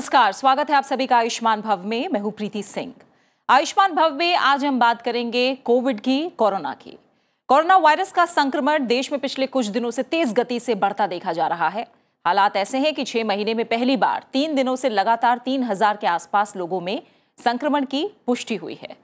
नमस्कार स्वागत है आप सभी का आयुष्मान भव में मैं हूं प्रीति सिंह आयुष्मान भव में आज हम बात करेंगे कोविड की कोरोना की कोरोना वायरस का संक्रमण देश में पिछले कुछ दिनों से तेज गति से बढ़ता देखा जा रहा है हालात ऐसे हैं कि छह महीने में पहली बार तीन दिनों से लगातार तीन हजार के आसपास लोगों में संक्रमण की पुष्टि हुई है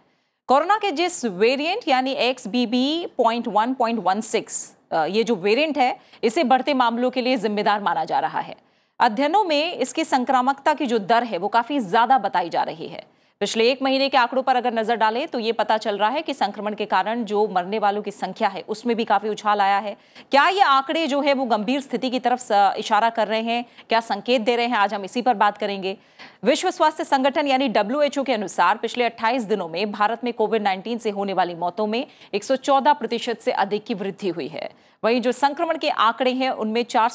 कोरोना के जिस वेरिएंट यानी X B B point one point one six ये जो वेरिएंट है इसे बढ़ते मामलों के लिए जिम्मेदार माना जा रहा है अध्ययनों में इसकी संक्रामकता की जो दर है वो काफ़ी ज़्यादा बताई जा रही है पिछले एक महीने के आंकड़ों पर अगर नजर डालें तो ये पता चल रहा है कि संक्रमण के कारण जो मरने वालों की संख्या है उसमें भी काफी उछाल आया है क्या ये आंकड़े जो है वो गंभीर स्थिति की तरफ इशारा कर रहे हैं क्या संकेत दे रहे हैं आज हम इसी पर बात करेंगे विश्व स्वास्थ्य संगठन यानी डब्ल्यू के अनुसार पिछले अट्ठाईस दिनों में भारत में कोविड नाइन्टीन से होने वाली मौतों में एक प्रतिशत से अधिक की वृद्धि हुई है वहीं जो संक्रमण के आंकड़े हैं उनमें चार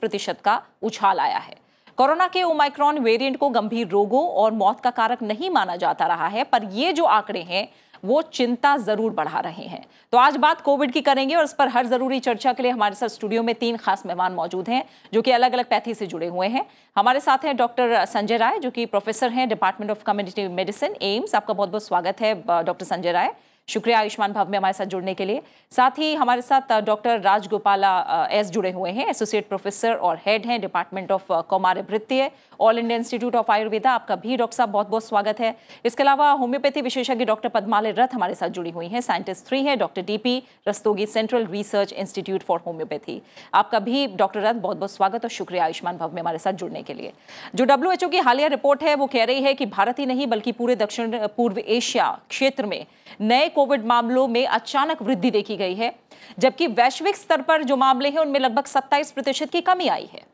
प्रतिशत का उछाल आया है कोरोना के ओमाइक्रॉन वेरिएंट को गंभीर रोगों और मौत का कारक नहीं माना जाता रहा है पर ये जो आंकड़े हैं वो चिंता जरूर बढ़ा रहे हैं तो आज बात कोविड की करेंगे और इस पर हर जरूरी चर्चा के लिए हमारे साथ स्टूडियो में तीन खास मेहमान मौजूद हैं जो कि अलग अलग पैथी से जुड़े हुए हैं हमारे साथ हैं डॉक्टर संजय राय जो कि प्रोफेसर हैं department of community medicine AIIMS आपका बहुत बहुत स्वागत है डॉक्टर संजय राय शुक्रिया आयुष्मान भव में हमारे साथ जुड़ने के लिए साथ ही हमारे साथ डॉक्टर राजगोपाला एस जुड़े हुए हैं एसोसिएट प्रोफेसर और हेड हैं डिपार्टमेंट ऑफ कौमार वृत्तीय All India Institute of Ayurveda आपका भी डॉक्टर साहब बहुत बहुत स्वागत है इसके अलावा होम्योपैथी विशेषज्ञ डॉक्टर पदमाले रथ हमारे साथ जुड़ी हुई हैं साइंटिस्ट थ्री है doctor P Rastogi central research institute for homoeopathy आपका भी डॉक्टर रथ बहुत बहुत स्वागत और शुक्रिया आयुष्मान भव में हमारे साथ जुड़ने के लिए जो डब्ल्यू की हालिया रिपोर्ट है वो कह रही है कि भारत ही नहीं बल्कि पूरे दक्षिण पूर्व एशिया क्षेत्र में नए कोविड मामलों में अचानक वृद्धि देखी गई है जबकि वैश्विक स्तर पर जो मामले हैं उनमें लगभग सत्ताईस प्रतिशत की कमी आई है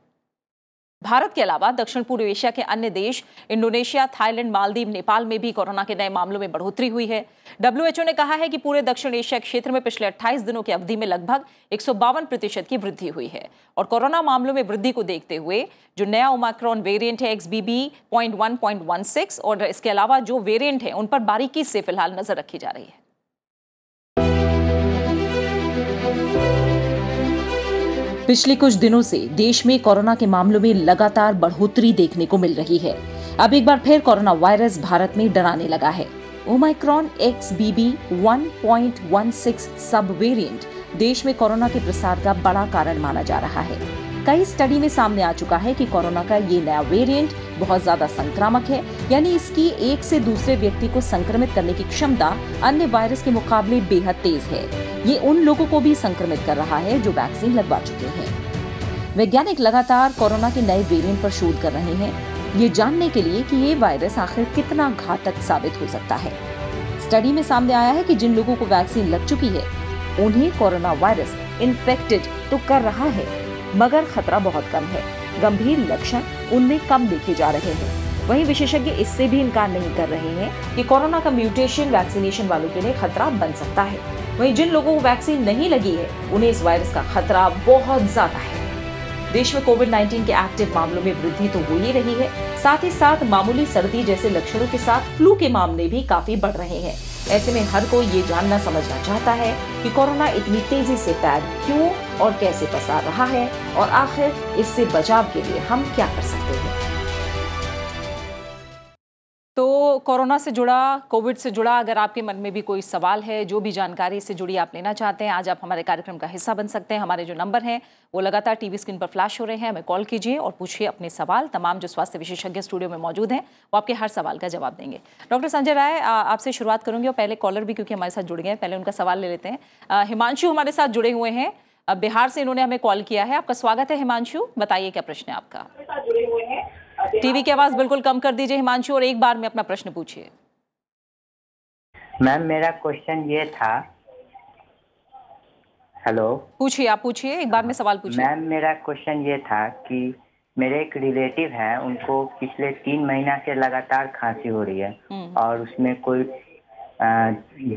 भारत के अलावा दक्षिण पूर्व एशिया के अन्य देश इंडोनेशिया थाईलैंड मालदीव नेपाल में भी कोरोना के नए मामलों में बढ़ोतरी हुई है डब्ल्यूएचओ ने कहा है कि पूरे दक्षिण एशिया क्षेत्र में पिछले 28 दिनों की अवधि में लगभग एक प्रतिशत की वृद्धि हुई है और कोरोना मामलों में वृद्धि को देखते हुए जो नया ओमाक्रॉन वेरियंट है एक्स बी बी और इसके अलावा जो वेरियंट है उन पर बारीकी से फिलहाल नजर रखी जा रही है पिछले कुछ दिनों से देश में कोरोना के मामलों में लगातार बढ़ोतरी देखने को मिल रही है अब एक बार फिर कोरोना वायरस भारत में डराने लगा है ओमाइक्रॉन एक्स बीबी सिक्स सब वेरियंट देश में कोरोना के प्रसार का बड़ा कारण माना जा रहा है कई स्टडी में सामने आ चुका है कि कोरोना का ये नया वेरिएंट बहुत ज्यादा संक्रामक है यानी इसकी एक से दूसरे व्यक्ति को संक्रमित करने की क्षमता अन्य वायरस के मुकाबले बेहद तेज है ये उन लोगों को भी संक्रमित कर रहा है जो वैक्सीन लगवा चुके हैं वैज्ञानिक लगातार कोरोना के नए वेरियंट पर शोध कर रहे हैं ये जानने के लिए कि ये वायरस आखिर कितना घातक साबित हो सकता है स्टडी में सामने आया है कि जिन लोगों को वैक्सीन लग चुकी है उन्हें कोरोना वायरस इन्फेक्टेड तो कर रहा है मगर खतरा बहुत कम है गंभीर लक्षण उनमें कम देखे जा रहे हैं वहीं विशेषज्ञ इससे भी इनकार नहीं कर रहे हैं कि कोरोना का म्यूटेशन वैक्सीनेशन वालों के लिए खतरा बन सकता है वहीं जिन लोगों को वैक्सीन नहीं लगी है उन्हें इस वायरस का खतरा बहुत ज्यादा है देश में कोविड 19 के एक्टिव मामलों में वृद्धि तो हो ही रही है साथ ही साथ मामूली सर्दी जैसे लक्षणों के साथ फ्लू के मामले भी काफी बढ़ रहे हैं ऐसे में हर कोई ये जानना समझना चाहता है कि कोरोना इतनी तेजी से पैर क्यों और कैसे पसार रहा है और आखिर इससे बचाव के लिए हम क्या कर सकते हैं कोरोना से जुड़ा कोविड से जुड़ा अगर आपके मन में भी कोई सवाल है जो भी जानकारी इससे जुड़ी आप लेना चाहते हैं आज आप हमारे कार्यक्रम का हिस्सा बन सकते हैं हमारे जो नंबर हैं वो लगातार टीवी स्क्रीन पर फ्लैश हो रहे हैं हमें कॉल कीजिए और पूछिए अपने सवाल तमाम जो स्वास्थ्य विशेषज्ञ स्टूडियो में मौजूद हैं वो आपके हर सवाल का जवाब देंगे डॉक्टर संजय राय आपसे शुरुआत करूँगी और पहले कॉलर भी क्योंकि हमारे साथ जुड़ गए हैं पहले उनका सवाल ले लेते हैं हिमांशु हमारे साथ जुड़े हुए हैं बिहार से इन्होंने हमें कॉल किया है आपका स्वागत है हिमांशु बताइए क्या प्रश्न है आपका टीवी की आवाज बिल्कुल कम कर दीजिए हिमांशु और एक बार में अपना प्रश्न पूछिए मैम मेरा क्वेश्चन ये था हेलो पूछिए आप पूछिए एक बार में हाँ। सवाल पूछिए मैम मेरा क्वेश्चन ये था कि मेरे एक रिलेटिव हैं उनको पिछले तीन महीना से लगातार खांसी हो रही है हम्म। और उसमें कोई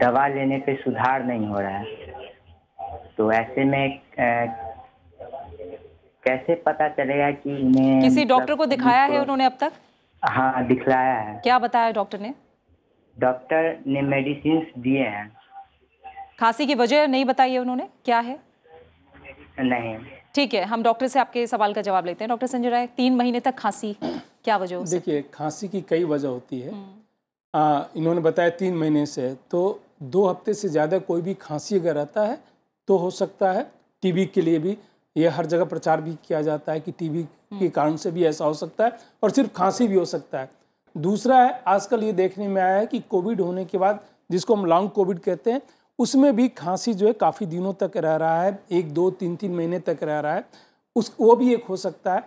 दवा लेने पे सुधार नहीं हो रहा है तो ऐसे में कैसे पता चलेगा कि इन्हें किसी मतलब डॉक्टर को दिखाया है उन्होंने अब तक हाँ दिखलाया है क्या बताया डॉक्टर ने डॉक्टर ने मेडिसिन दिए हैं खांसी की वजह नहीं बताई है उन्होंने क्या है नहीं ठीक है हम डॉक्टर से आपके सवाल का जवाब लेते हैं डॉक्टर संजय राय तीन महीने तक खांसी क्या वजह देखिए खांसी की कई वजह होती है हम्म। आ, इन्होंने बताया तीन महीने से तो दो हफ्ते से ज़्यादा कोई भी खांसी अगर रहता है तो हो सकता है टीबी के लिए भी ये हर जगह प्रचार भी किया जाता है कि टीबी के हम्म। कारण से भी ऐसा हो सकता है और सिर्फ खांसी भी हो सकता है दूसरा है आजकल ये देखने में आया है कि कोविड होने के बाद जिसको हम लॉन्ग कोविड कहते हैं उसमें भी खांसी जो है काफ़ी दिनों तक रह रहा है एक दो तीन तीन महीने तक रह रहा है उस वो भी एक हो सकता है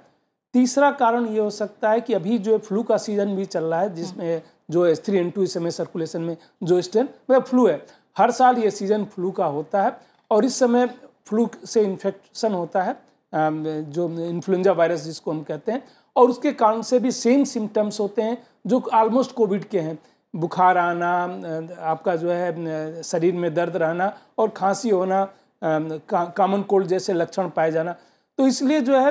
तीसरा कारण ये हो सकता है कि अभी जो है फ्लू का सीजन भी चल रहा है हम्म। जिसमें जो एस थ्री एन टू इस समय सर्कुलेशन में जो स्टेन वह फ्लू है हर साल ये सीजन फ्लू का होता है और इस समय फ्लू से इन्फेक्शन होता है जो इन्फ्लुंजा वायरस जिसको हम कहते हैं और उसके कारण से भी सेम सिम्टम्स होते हैं जो ऑलमोस्ट कोविड के हैं बुखार आना आपका जो है शरीर में दर्द रहना और खांसी होना कॉमन कोल्ड जैसे लक्षण पाए जाना तो इसलिए जो है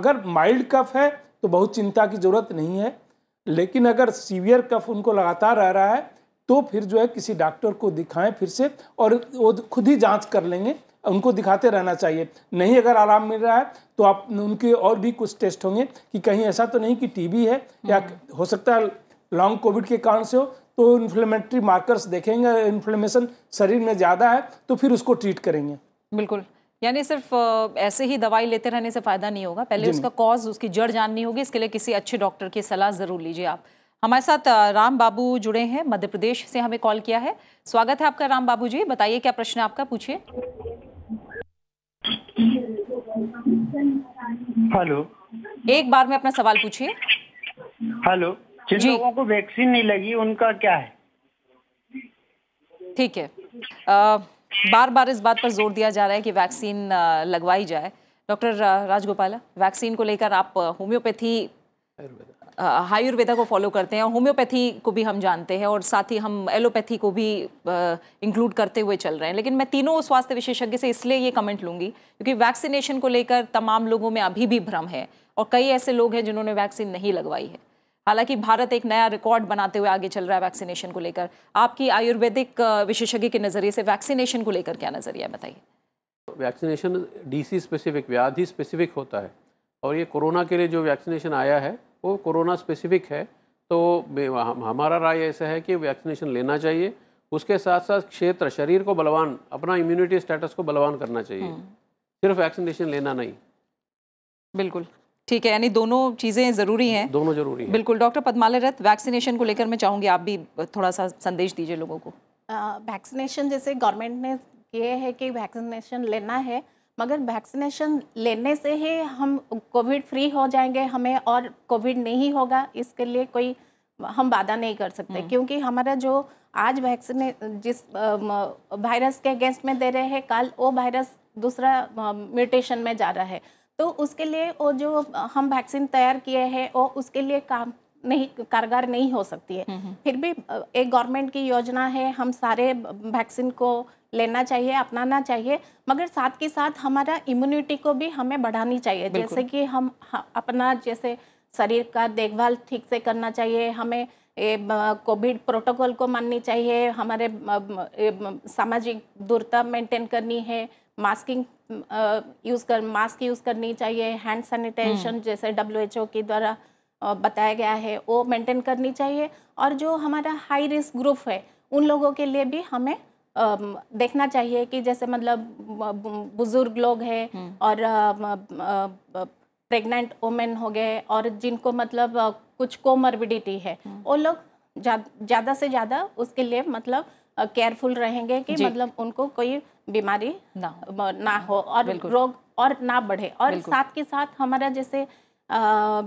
अगर माइल्ड कफ है तो बहुत चिंता की ज़रूरत नहीं है लेकिन अगर सीवियर कफ उनको लगातार आ रहा है तो फिर जो है किसी डॉक्टर को दिखाएं फिर से और वो खुद ही जांच कर लेंगे उनको दिखाते रहना चाहिए नहीं अगर आराम मिल रहा है तो आप उनके और भी कुछ टेस्ट होंगे कि कहीं ऐसा तो नहीं कि टीबी है या हम्म। हो सकता है लॉन्ग कोविड के कारण से हो तो इन्फ्लेमेटरी मार्कर्स देखेंगे इन्फ्लेमेशन शरीर में ज़्यादा है तो फिर उसको ट्रीट करेंगे बिल्कुल यानी सिर्फ ऐसे ही दवाई लेते रहने से फ़ायदा नहीं होगा पहले उसका कॉज उसकी जड़ जाननी होगी इसके लिए किसी अच्छे डॉक्टर की सलाह ज़रूर लीजिए आप हमारे साथ राम बाबू जुड़े हैं मध्य प्रदेश से हमें कॉल किया है स्वागत है आपका राम बाबू जी बताइए क्या प्रश्न आपका पूछिए हेलो एक बार में अपना सवाल पूछिए हेलो जिन लोगों को वैक्सीन नहीं लगी उनका क्या है ठीक है आ, बार बार इस बात पर जोर दिया जा रहा है कि वैक्सीन लगवाई जाए डॉक्टर राजगोपाला वैक्सीन को लेकर आप होम्योपैथी आयुर्वेदा को फॉलो करते हैं और होम्योपैथी को भी हम जानते हैं और साथ ही हम एलोपैथी को भी इंक्लूड करते हुए चल रहे हैं लेकिन मैं तीनों स्वास्थ्य विशेषज्ञ से इसलिए ये कमेंट लूंगी क्योंकि वैक्सीनेशन को लेकर तमाम लोगों में अभी भी भ्रम है और कई ऐसे लोग हैं जिन्होंने वैक्सीन नहीं लगवाई है हालांकि भारत एक नया रिकॉर्ड बनाते हुए आगे चल रहा है वैक्सीनेशन को लेकर आपकी आयुर्वेदिक विशेषज्ञ के नज़रिए से वैक्सीनेशन को लेकर क्या नज़रिया बताइए वैक्सीनेशन डीसी स्पेसिफिक व्याधि स्पेसिफिक होता है और ये कोरोना के लिए जो वैक्सीनेशन आया है वो कोरोना स्पेसिफिक है तो हमारा राय ऐसा है कि वैक्सीनेशन लेना चाहिए उसके साथ साथ क्षेत्र शरीर को बलवान अपना इम्यूनिटी स्टेटस को बलवान करना चाहिए हम्म। सिर्फ वैक्सीनेशन लेना नहीं बिल्कुल ठीक है यानी दोनों चीज़ें ज़रूरी हैं दोनों ज़रूरी हैं बिल्कुल डॉक्टर पदमाले रथ वैक्सीनेशन को लेकर मैं चाहूँगी आप भी थोड़ा सा संदेश दीजिए लोगों को वैक्सीनेशन जैसे गवर्नमेंट ने ये है कि वैक्सीनेशन लेना है मगर वैक्सीनेशन लेने से ही हम कोविड फ्री हो जाएंगे हमें और कोविड नहीं होगा इसके लिए कोई हम वादा नहीं कर सकते हम्म। क्योंकि हमारा जो आज वैक्सीने जिस वायरस के अगेंस्ट में दे रहे हैं कल वो वायरस दूसरा म्यूटेशन में जा रहा है तो उसके लिए वो जो हम वैक्सीन तैयार किए हैं वो उसके लिए काम नहीं कारगर नहीं हो सकती है हम्म, हम्म। फिर भी एक गवर्नमेंट की योजना है हम सारे वैक्सीन को लेना चाहिए अपनाना चाहिए मगर साथ के साथ हमारा इम्यूनिटी को भी हमें बढ़ानी चाहिए जैसे कि हम अपना जैसे शरीर का देखभाल ठीक से करना चाहिए हमें कोविड प्रोटोकॉल को माननी चाहिए हमारे सामाजिक दूरता मेंटेन करनी है मास्किंग यूज़ कर मास्क यूज़ करनी चाहिए हैंड हम्म। सैनिटाइजेशन जैसे डब्ल्यू एच ओ के द्वारा बताया गया है वो मेंटेन करनी चाहिए और जो हमारा हाई रिस्क ग्रुप है उन लोगों के लिए भी हमें देखना चाहिए कि जैसे मतलब बुजुर्ग लोग हैं हम्म। और प्रेग्नेंट वोमेन हो गए और जिनको मतलब कुछ कोमर्बिडिटी है हम्म। वो लोग ज़्यादा से ज़्यादा उसके लिए मतलब केयरफुल रहेंगे कि मतलब उनको कोई बीमारी ना, ना हो और रोग और ना बढ़े और साथ के साथ हमारा जैसे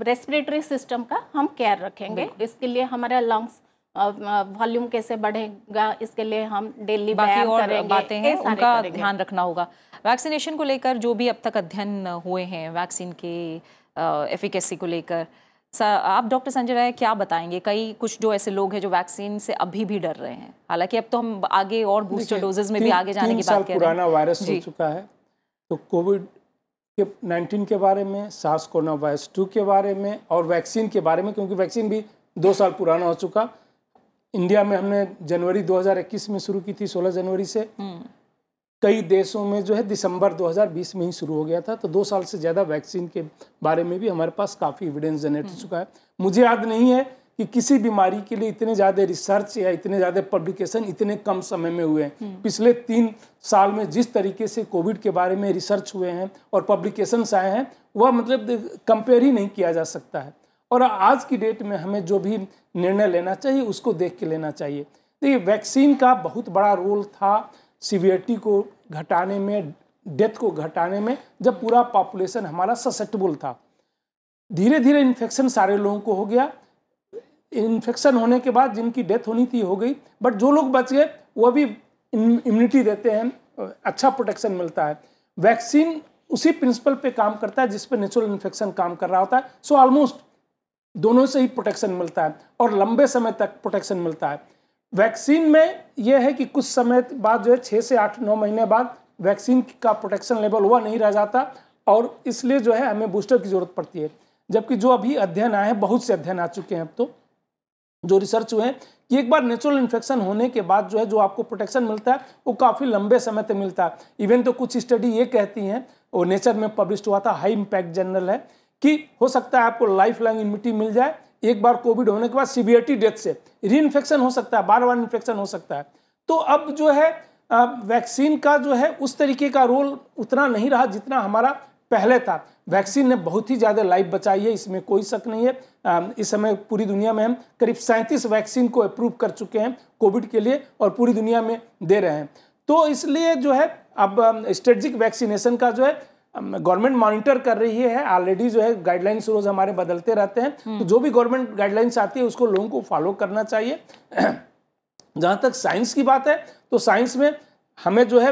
रेस्पिरेटरी सिस्टम का हम केयर रखेंगे इसके लिए हमारा लंग्स वॉल्यूम कैसे बढ़ेगा इसके लिए हम डेली बाकी और बातें हैं उनका ध्यान रखना होगा वैक्सीनेशन को लेकर जो भी अब तक अध्ययन हुए हैं वैक्सीन के एफिकेसी को लेकर आप डॉक्टर संजय राय क्या बताएंगे कई कुछ जो ऐसे लोग हैं जो वैक्सीन से अभी भी डर रहे हैं हालांकि अब तो हम आगे और बूस्टर डोजेज में भी आगे जाने की बात पुराना वायरस हो चुका है तो कोविड के नाइन्टीन के बारे में सास कोरोना वायरस टू के बारे में और वैक्सीन के बारे में क्योंकि वैक्सीन भी दो साल पुराना हो चुका इंडिया में हमने जनवरी 2021 में शुरू की थी 16 जनवरी से हम्म। कई देशों में जो है दिसंबर 2020 में ही शुरू हो गया था तो दो साल से ज़्यादा वैक्सीन के बारे में भी हमारे पास काफ़ी एविडेंस जनरेट हो हम्म। चुका है मुझे याद नहीं है कि किसी बीमारी के लिए इतने ज़्यादा रिसर्च या इतने ज़्यादा पब्लिकेशन इतने कम समय में हुए हैं हम्म। पिछले तीन साल में जिस तरीके से कोविड के बारे में रिसर्च हुए हैं और पब्लिकेशंस आए हैं वह मतलब कंपेयर ही नहीं किया जा सकता है और आज की डेट में हमें जो भी निर्णय लेना चाहिए उसको देख के लेना चाहिए देखिए वैक्सीन का बहुत बड़ा रोल था सीवियरिटी को घटाने में डेथ को घटाने में जब पूरा पॉपुलेशन हमारा ससेप्टेबल था धीरे धीरे इन्फेक्शन सारे लोगों को हो गया इन्फेक्शन होने के बाद जिनकी डेथ होनी थी हो गई बट जो लोग बच गए वह भी इम्यूनिटी देते हैं अच्छा प्रोटेक्शन मिलता है वैक्सीन उसी प्रिंसिपल पे काम करता है जिस पे नेचुरल इन्फेक्शन काम कर रहा होता है सो ऑलमोस्ट दोनों से ही प्रोटेक्शन मिलता है और लंबे समय तक प्रोटेक्शन मिलता है वैक्सीन में यह है कि कुछ समय बाद जो है छः से आठ नौ महीने बाद वैक्सीन का प्रोटेक्शन लेवल हुआ नहीं रह जाता और इसलिए जो है हमें बूस्टर की ज़रूरत पड़ती है जबकि जो अभी अध्ययन आए हैं बहुत से अध्ययन आ चुके हैं अब तो जो रिसर्च हुए हैं कि एक बार नेचुरल इन्फेक्शन होने के बाद जो है जो आपको प्रोटेक्शन मिलता है वो काफ़ी लंबे समय तक मिलता है इवन तो कुछ स्टडी ये कहती हैं वो नेचर में पब्लिश हुआ था हाई इम्पैक्ट जर्नल है कि हो सकता है आपको लाइफ लॉन्ग इम्यूनिटी मिल जाए एक बार कोविड होने के बाद सीवियरिटी डेथ से री इन्फेक्शन हो सकता है बार बार इन्फेक्शन हो सकता है तो अब जो है वैक्सीन का जो है उस तरीके का रोल उतना नहीं रहा जितना हमारा पहले था वैक्सीन ने बहुत ही ज़्यादा लाइफ बचाई है इसमें कोई शक नहीं है इस समय पूरी दुनिया में हम करीब सैंतीस वैक्सीन को अप्रूव कर चुके हैं कोविड के लिए और पूरी दुनिया में दे रहे हैं तो इसलिए जो है अब स्ट्रेटजिक वैक्सीनेशन का जो है गवर्नमेंट मॉनिटर कर रही है ऑलरेडी जो है गाइडलाइंस रोज हमारे बदलते रहते हैं तो हम्म। जो भी गवर्नमेंट गाइडलाइंस आती है उसको लोगों को फॉलो करना चाहिए जहाँ तक साइंस की बात है तो साइंस में हमें जो है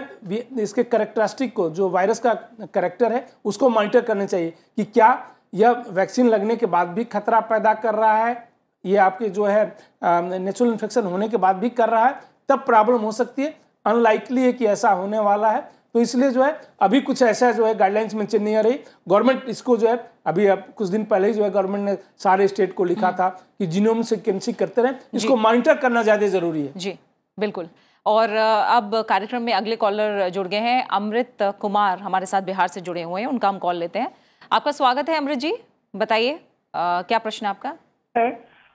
इसके करेक्टरिस्टिक को जो वायरस का करेक्टर है उसको मॉनिटर करना चाहिए कि क्या यह वैक्सीन लगने के बाद भी खतरा पैदा कर रहा है ये आपके जो है नेचुरल इन्फेक्शन होने के बाद भी कर रहा है तब प्रॉब्लम हो सकती है अनलाइकली है कि ऐसा होने वाला है तो इसलिए जो है अभी कुछ ऐसा जो है गाइडलाइंस मेंशन नहीं आ रही गवर्नमेंट इसको जो है अभी अब कुछ दिन पहले ही जो है गवर्नमेंट ने सारे स्टेट को लिखा हम्म। था कि जीनोम सिक्वेंसिंग करते रहे इसको मॉनिटर करना ज़्यादा ज़रूरी है जी बिल्कुल और अब कार्यक्रम में अगले कॉलर जुड़ गए हैं अमृत कुमार हमारे साथ बिहार से जुड़े हुए हैं उनका हम कॉल लेते हैं आपका स्वागत है अमृत जी बताइए क्या प्रश्न आपका है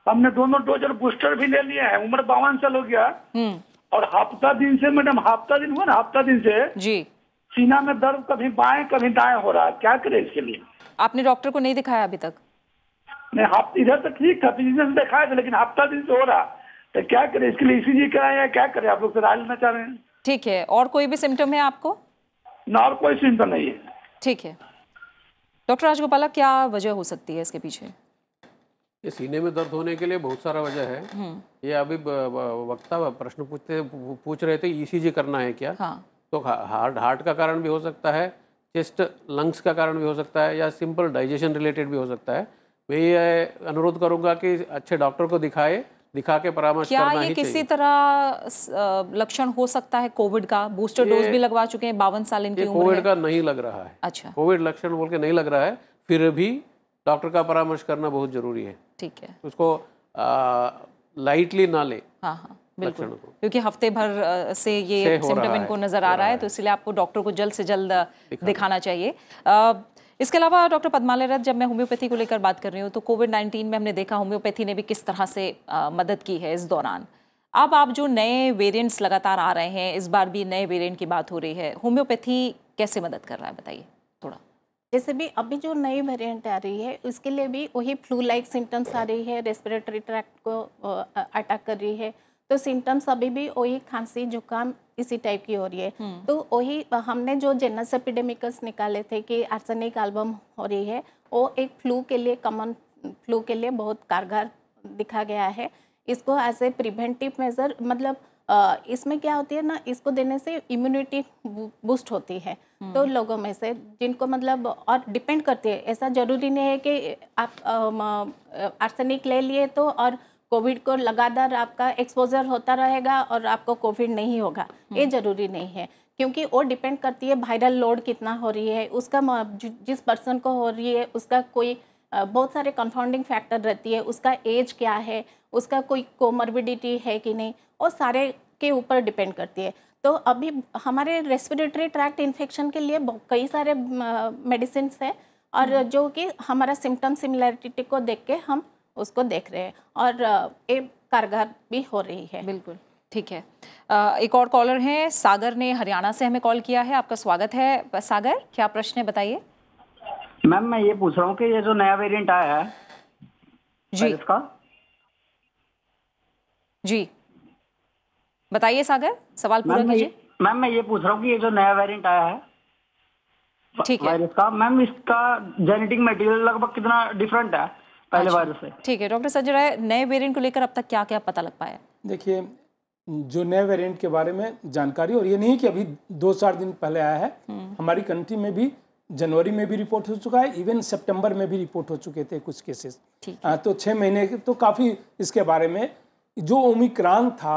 हमने दोनों डोज और बूस्टर भी ले लिया है उम्र बावन साल हो गया हम्म। और हफ्ता दिन से मैडम हफ्ता दिन हुआ ना हफ्ता दिन से जी सीना में दर्द कभी बाएं कभी दाएं हो रहा है क्या करें इसके लिए आपने डॉक्टर को नहीं दिखाया अभी तक नहीं इधर तो ठीक था फिजिशियन से दिखाया था लेकिन हफ्ता दिन से हो रहा तो क्या करें इसके लिए इसीलिए कराया क्या करें आप लोग से राय लेना चाह रहे हैं ठीक है और कोई भी सिम्टम है आपको ना और कोई सिम्टम नहीं है ठीक है डॉक्टर राजगोपाला क्या वजह हो सकती है इसके पीछे ये सीने में दर्द होने के लिए बहुत सारा वजह है हम्म। ये अभी वक्ता प्रश्न पूछते पूछ रहे थे ईसीजी e करना है क्या हाँ। तो हार्ट हार्ट का कारण भी हो सकता है चेस्ट लंग्स का कारण भी हो सकता है या सिंपल डाइजेशन रिलेटेड भी हो सकता है मैं ये अनुरोध करूंगा कि अच्छे डॉक्टर को दिखाए दिखा के परामर्श क्या करना ये ही किसी तरह लक्षण हो सकता है कोविड का बूस्टर डोज भी लगवा चुके हैं बावन साल इनकी कोविड का नहीं लग रहा है अच्छा कोविड लक्षण बोल के नहीं लग रहा है फिर भी डॉक्टर का परामर्श करना बहुत जरूरी है ठीक है उसको लाइटली ना ले हाँ हाँ बिल्कुल क्योंकि हफ्ते भर से ये सिम्टम इनको नजर आ रहा रहा है तो इसलिए आपको डॉक्टर को जल्द से जल्द दिखाना दिखाना चाहिए इसके अलावा डॉक्टर पदमाले रथ जब मैं होम्योपैथी को लेकर बात कर रही हूँ तो कोविड नाइन्टीन में हमने देखा होम्योपैथी ने भी किस तरह से मदद की है इस दौरान अब आप जो नए वेरियंट्स लगातार आ रहे हैं इस बार भी नए वेरियंट की बात हो रही है होम्योपैथी कैसे मदद कर रहा है बताइए थोड़ा जैसे भी अभी जो नई वेरिएंट आ रही है उसके लिए भी वही फ्लू लाइक सिम्टम्स आ रही है रेस्पिरेटरी ट्रैक्ट को अटैक कर रही है तो सिम्टम्स अभी भी वही खांसी जुकाम इसी टाइप की हो रही है हम्म। तो वही हमने जो जेनस एपिडेमिकल्स निकाले थे कि आर्सनिक एल्बम हो रही है वो एक फ्लू के लिए कॉमन फ्लू के लिए बहुत कारगर दिखा गया है इसको एज ए प्रिवेंटिव मेजर मतलब इसमें क्या होती है ना इसको देने से इम्यूनिटी बूस्ट होती है हम्म। तो लोगों में से जिनको मतलब और डिपेंड करती है ऐसा ज़रूरी नहीं है कि आप आर्सेनिक ले लिए तो और कोविड को लगातार आपका एक्सपोजर होता रहेगा और आपको कोविड नहीं होगा हम्म। ये ज़रूरी नहीं है क्योंकि वो डिपेंड करती है वायरल लोड कितना हो रही है उसका जिस पर्सन को हो रही है उसका कोई बहुत सारे कंफाउंडिंग फैक्टर रहती है उसका एज क्या है उसका कोई कोमर्बिडिटी है कि नहीं और सारे के ऊपर डिपेंड करती है तो अभी हमारे रेस्पिरेटरी ट्रैक्ट इन्फेक्शन के लिए कई सारे मेडिसिन हैं और हम्म। जो कि हमारा सिम्टम सिमिलैरिटी को देख के हम उसको देख रहे हैं और ये कारगर भी हो रही है बिल्कुल ठीक है एक और कॉलर है सागर ने हरियाणा से हमें कॉल किया है आपका स्वागत है सागर क्या प्रश्न है बताइए मैम मैं ये पूछ रहा हूँ कि ये जो नया वेरिएंट आया है जी इसका जी बताइए सागर सवाल पूरा कीजिए मैम मैं ये पूछ रहा हूँ कि ये जो नया वेरिएंट आया है ठीक है वायरस का मैम इसका जेनेटिक मटेरियल लगभग कितना डिफरेंट है पहले वायरस अच्छा, से ठीक है डॉक्टर संजय राय नए वेरिएंट को लेकर अब तक क्या क्या पता लग पाया देखिए जो नए वेरिएंट के बारे में जानकारी और ये नहीं कि अभी दो चार दिन पहले आया है हम्म। हमारी कंट्री में भी जनवरी में भी रिपोर्ट हो चुका है इवन सितंबर में भी रिपोर्ट हो चुके थे कुछ केसेस हाँ, तो छः महीने तो काफ़ी इसके बारे में जो ओमिक्रान था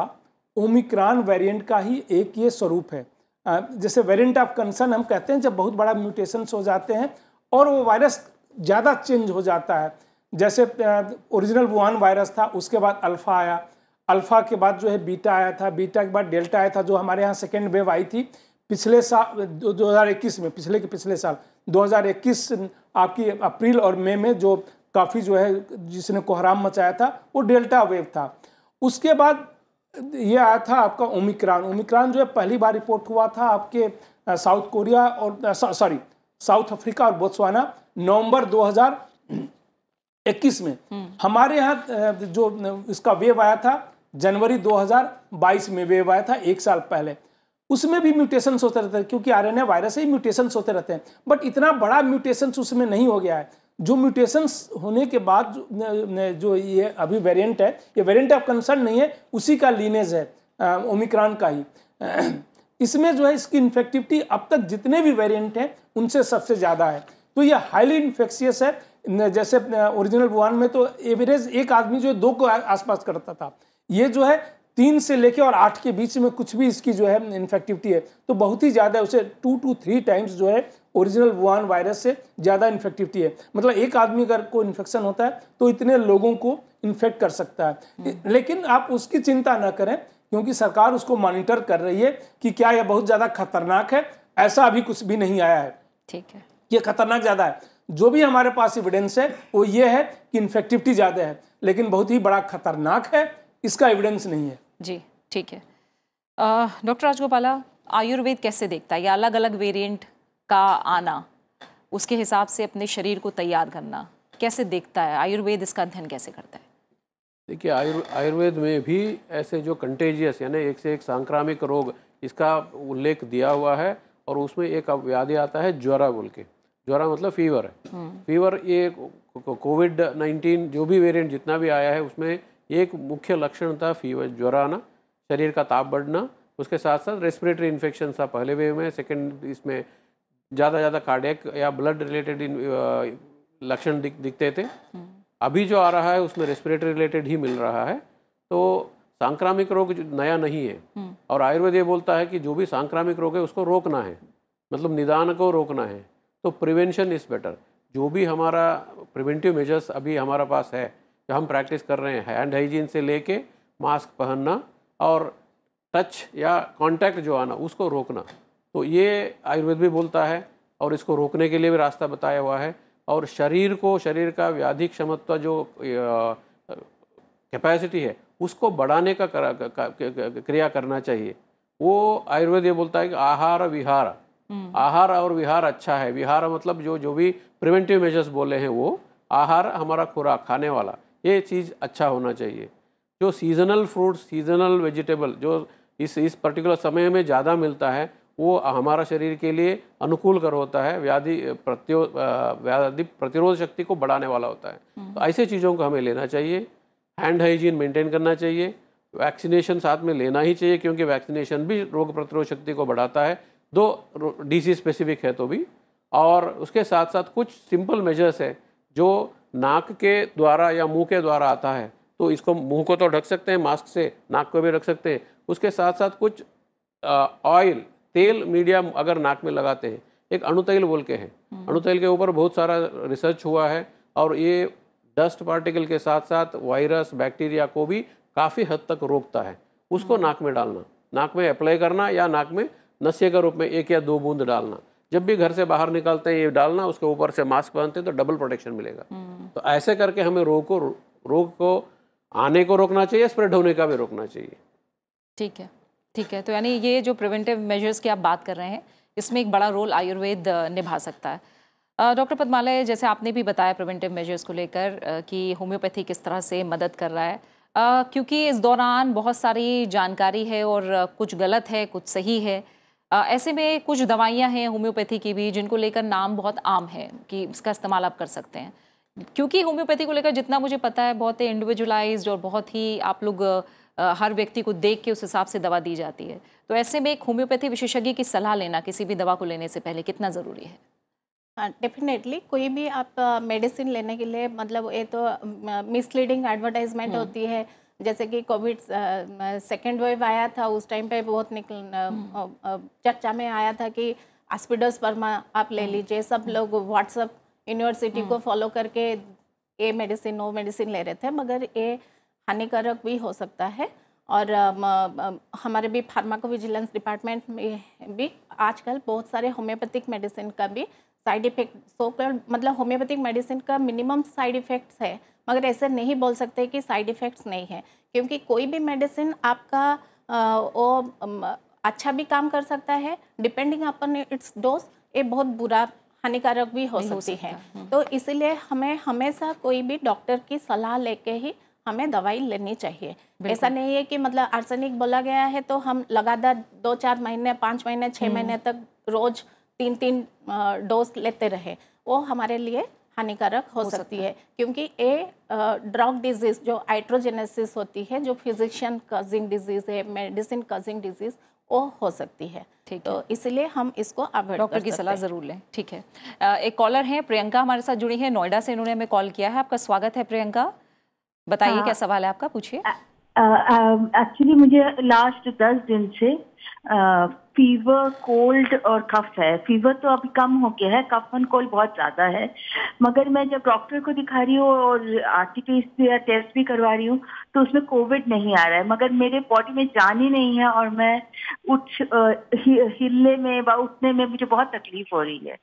ओमिक्रॉन वेरिएंट का ही एक ये स्वरूप है जैसे वेरिएंट ऑफ कंसर्न हम कहते हैं जब बहुत बड़ा म्यूटेशन हो जाते हैं और वो वायरस ज़्यादा चेंज हो जाता है जैसे ओरिजिनल वुहान वायरस था उसके बाद अल्फ़ा आया अल्फ़ा के बाद जो है बीटा आया था बीटा के बाद डेल्टा आया था जो हमारे यहाँ सेकेंड वेव आई थी पिछले साल इक्कीस में पिछले के पिछले साल 2021 आपकी अप्रैल और मई में जो काफ़ी जो है जिसने कोहराम मचाया था वो डेल्टा वेव था उसके बाद ये आया था आपका ओमिक्रॉन ओमिक्रॉन जो है पहली बार रिपोर्ट हुआ था आपके साउथ कोरिया और सॉरी साउथ अफ्रीका और बोत्सवाना नवंबर 2021 में हम्म। हमारे यहाँ जो इसका वेव आया था जनवरी 2022 में वेव आया था एक साल पहले उसमें भी म्यूटेशन होते रहते हैं क्योंकि आरएनए वायरस ही म्यूटेशन होते रहते हैं बट इतना बड़ा म्यूटेशन उसमें नहीं हो गया है जो म्यूटेशंस होने के बाद जो, जो ये अभी वेरिएंट है ये वेरिएंट ऑफ कंसर्न नहीं है उसी का लीनेज है ओमिक्रॉन का ही इसमें जो है इसकी इन्फेक्टिविटी अब तक जितने भी वेरिएंट हैं उनसे सबसे ज़्यादा है तो ये हाईली इन्फेक्शियस है जैसे ओरिजिनल वुहान में तो एवरेज एक आदमी जो है दो को आसपास करता था ये जो है तीन से लेके और आठ के बीच में कुछ भी इसकी जो है इन्फेक्टिविटी है तो बहुत ही ज़्यादा उसे टू टू थ्री टाइम्स जो है ओरिजिनल वुहान वायरस से ज़्यादा इन्फेक्टिविटी है मतलब एक आदमी अगर को इन्फेक्शन होता है तो इतने लोगों को इन्फेक्ट कर सकता है हम्म। लेकिन आप उसकी चिंता ना करें क्योंकि सरकार उसको मॉनिटर कर रही है कि क्या यह बहुत ज़्यादा खतरनाक है ऐसा अभी कुछ भी नहीं आया है ठीक है ये खतरनाक ज़्यादा है जो भी हमारे पास एविडेंस है वो ये है कि इन्फेक्टिविटी ज़्यादा है लेकिन बहुत ही बड़ा खतरनाक है इसका एविडेंस नहीं है जी ठीक है डॉक्टर राजगोपाला आयुर्वेद कैसे देखता है या अलग अलग वेरिएंट का आना उसके हिसाब से अपने शरीर को तैयार करना कैसे देखता है आयुर्वेद इसका अध्ययन कैसे करता है देखिए आयुर् आयुर्वेद में भी ऐसे जो कंटेजियस यानी एक से एक सांक्रामिक रोग इसका उल्लेख दिया हुआ है और उसमें एक अब व्याधि आता है ज्वारा बोल के ज्वारा मतलब फीवर है फीवर हम्म। ये कोविड नाइन्टीन जो भी वेरिएंट जितना भी आया है उसमें एक मुख्य लक्षण था फीवर ज्वारा आना शरीर का ताप बढ़ना उसके साथ साथ रेस्पिरेटरी इन्फेक्शन था पहले वेव में सेकेंड इसमें ज़्यादा ज़्यादा कार्डियक या ब्लड रिलेटेड लक्षण दिख, दिखते थे अभी जो आ रहा है उसमें रेस्पिरेटरी रिलेटेड ही मिल रहा है तो सांक्रामिक रोग नया नहीं है हम्म। और आयुर्वेद ये बोलता है कि जो भी सांक्रामिक रोग है उसको रोकना है मतलब निदान को रोकना है तो प्रिवेंशन इज़ बेटर जो भी हमारा प्रिवेंटिव मेजर्स अभी हमारा पास है जो हम प्रैक्टिस कर रहे हैं हैंड हाइजीन से ले मास्क पहनना और टच या कॉन्टैक्ट जो आना उसको रोकना तो ये आयुर्वेद भी बोलता है और इसको रोकने के लिए भी रास्ता बताया हुआ है और शरीर को शरीर का व्याधिक क्षमता जो कैपेसिटी है उसको बढ़ाने का क्रिया करना चाहिए वो आयुर्वेद ये बोलता है कि आहार विहार हम्म। आहार और विहार अच्छा है विहार मतलब जो जो भी प्रिवेंटिव मेजर्स बोले हैं वो आहार हमारा खुराक खाने वाला ये चीज़ अच्छा होना चाहिए जो सीजनल फ्रूट सीजनल वेजिटेबल जो इस इस पर्टिकुलर समय में ज़्यादा मिलता है वो हमारा शरीर के लिए अनुकूल कर होता है व्याधि प्रत्यो व्याधि प्रतिरोध शक्ति को बढ़ाने वाला होता है हम्म। तो ऐसे चीज़ों को हमें लेना चाहिए हैंड हाइजीन मेंटेन करना चाहिए वैक्सीनेशन साथ में लेना ही चाहिए क्योंकि वैक्सीनेशन भी रोग प्रतिरोध शक्ति को बढ़ाता है दो डिजीज स्पेसिफिक है तो भी और उसके साथ साथ कुछ सिंपल मेजर्स है जो नाक के द्वारा या मुंह के द्वारा आता है तो इसको मुंह को तो ढक सकते हैं मास्क से नाक को भी रख सकते हैं उसके साथ साथ कुछ ऑयल तेल मीडिया अगर नाक में लगाते हैं एक अणुतैल बोल के है हम्म। अणुतैल के ऊपर बहुत सारा रिसर्च हुआ है और ये डस्ट पार्टिकल के साथ साथ वायरस बैक्टीरिया को भी काफ़ी हद तक रोकता है उसको हम्म। नाक में डालना नाक में अप्लाई करना या नाक में नशे के रूप में एक या दो बूंद डालना जब भी घर से बाहर निकलते हैं ये डालना उसके ऊपर से मास्क पहनते हैं तो डबल प्रोटेक्शन मिलेगा हम्म। तो ऐसे करके हमें रोग को रोग को आने को रोकना चाहिए स्प्रेड होने का भी रोकना चाहिए ठीक है ठीक है तो यानी ये जो प्रिवेंटिव मेजर्स की आप बात कर रहे हैं इसमें एक बड़ा रोल आयुर्वेद निभा सकता है डॉक्टर पद्मालय जैसे आपने भी बताया प्रिवेंटिव मेजर्स को लेकर कि होम्योपैथी किस तरह से मदद कर रहा है क्योंकि इस दौरान बहुत सारी जानकारी है और कुछ गलत है कुछ सही है ऐसे में कुछ दवाइयाँ हैं होम्योपैथी की भी जिनको लेकर नाम बहुत आम है कि इसका इस्तेमाल आप कर सकते हैं क्योंकि होम्योपैथी को लेकर जितना मुझे पता है बहुत ही इंडिविजुअलाइज्ड और बहुत ही आप लोग हर व्यक्ति को देख के उस हिसाब से दवा दी जाती है तो ऐसे में एक होम्योपैथी विशेषज्ञ की सलाह लेना किसी भी दवा को लेने से पहले कितना ज़रूरी है हाँ डेफिनेटली कोई भी आप मेडिसिन लेने के लिए मतलब ये तो मिसलीडिंग एडवर्टाइजमेंट हम्म। होती है जैसे कि कोविड सेकेंड वेव आया था उस टाइम पे बहुत निकल हम्म। चर्चा में आया था कि हॉस्पिटल्स परमा आप ले हम्म। लीजिए सब लोग व्हाट्सअप यूनिवर्सिटी को फॉलो करके ये मेडिसिन वो मेडिसिन ले रहे थे मगर ये हानिकारक भी हो सकता है और हमारे भी फार्माकोविजिलेंस डिपार्टमेंट में भी आजकल बहुत सारे होम्योपैथिक मेडिसिन का भी साइड इफ़ेक्ट सो कल मतलब होम्योपैथिक मेडिसिन का मिनिमम साइड इफ़ेक्ट्स है मगर ऐसे नहीं बोल सकते कि साइड इफ़ेक्ट्स नहीं है क्योंकि कोई भी मेडिसिन आपका वो अच्छा भी काम कर सकता है डिपेंडिंग अपन इट्स डोज ये बहुत बुरा हानिकारक भी हो सकती है हम्म। तो इसलिए हमें हमेशा कोई भी डॉक्टर की सलाह लेके ही हमें दवाई लेनी चाहिए ऐसा नहीं है कि मतलब आर्सेनिक बोला गया है तो हम लगातार दो चार महीने पाँच महीने छः हम्म। महीने तक रोज तीन तीन डोज लेते रहे वो हमारे लिए हानिकारक हो, हो सकती है क्योंकि ये ड्रग डिजीज जो आइट्रोजेनेसिस होती है जो फिजिशियन कजिंग डिजीज है मेडिसिन कजिंग डिजीज वो हो सकती है ठीक तो इसलिए हम इसको अवॉइड डॉक्टर की सलाह जरूर लें ठीक है एक कॉलर है प्रियंका हमारे साथ जुड़ी है नोएडा से इन्होंने हमें कॉल किया है आपका स्वागत है प्रियंका बताइए हाँ, क्या सवाल है आपका पूछिए एक्चुअली मुझे लास्ट दस दिन से फीवर कोल्ड और कफ है फीवर तो अभी कम हो गया है कफ एंड कोल्ड बहुत ज़्यादा है मगर मैं जब डॉक्टर को दिखा रही हूँ और आर या टेस्ट भी करवा रही हूँ तो उसमें कोविड नहीं आ रहा है मगर मेरे बॉडी में जान ही नहीं है और मैं उठ हिलने में व उठने में मुझे बहुत तकलीफ हो रही है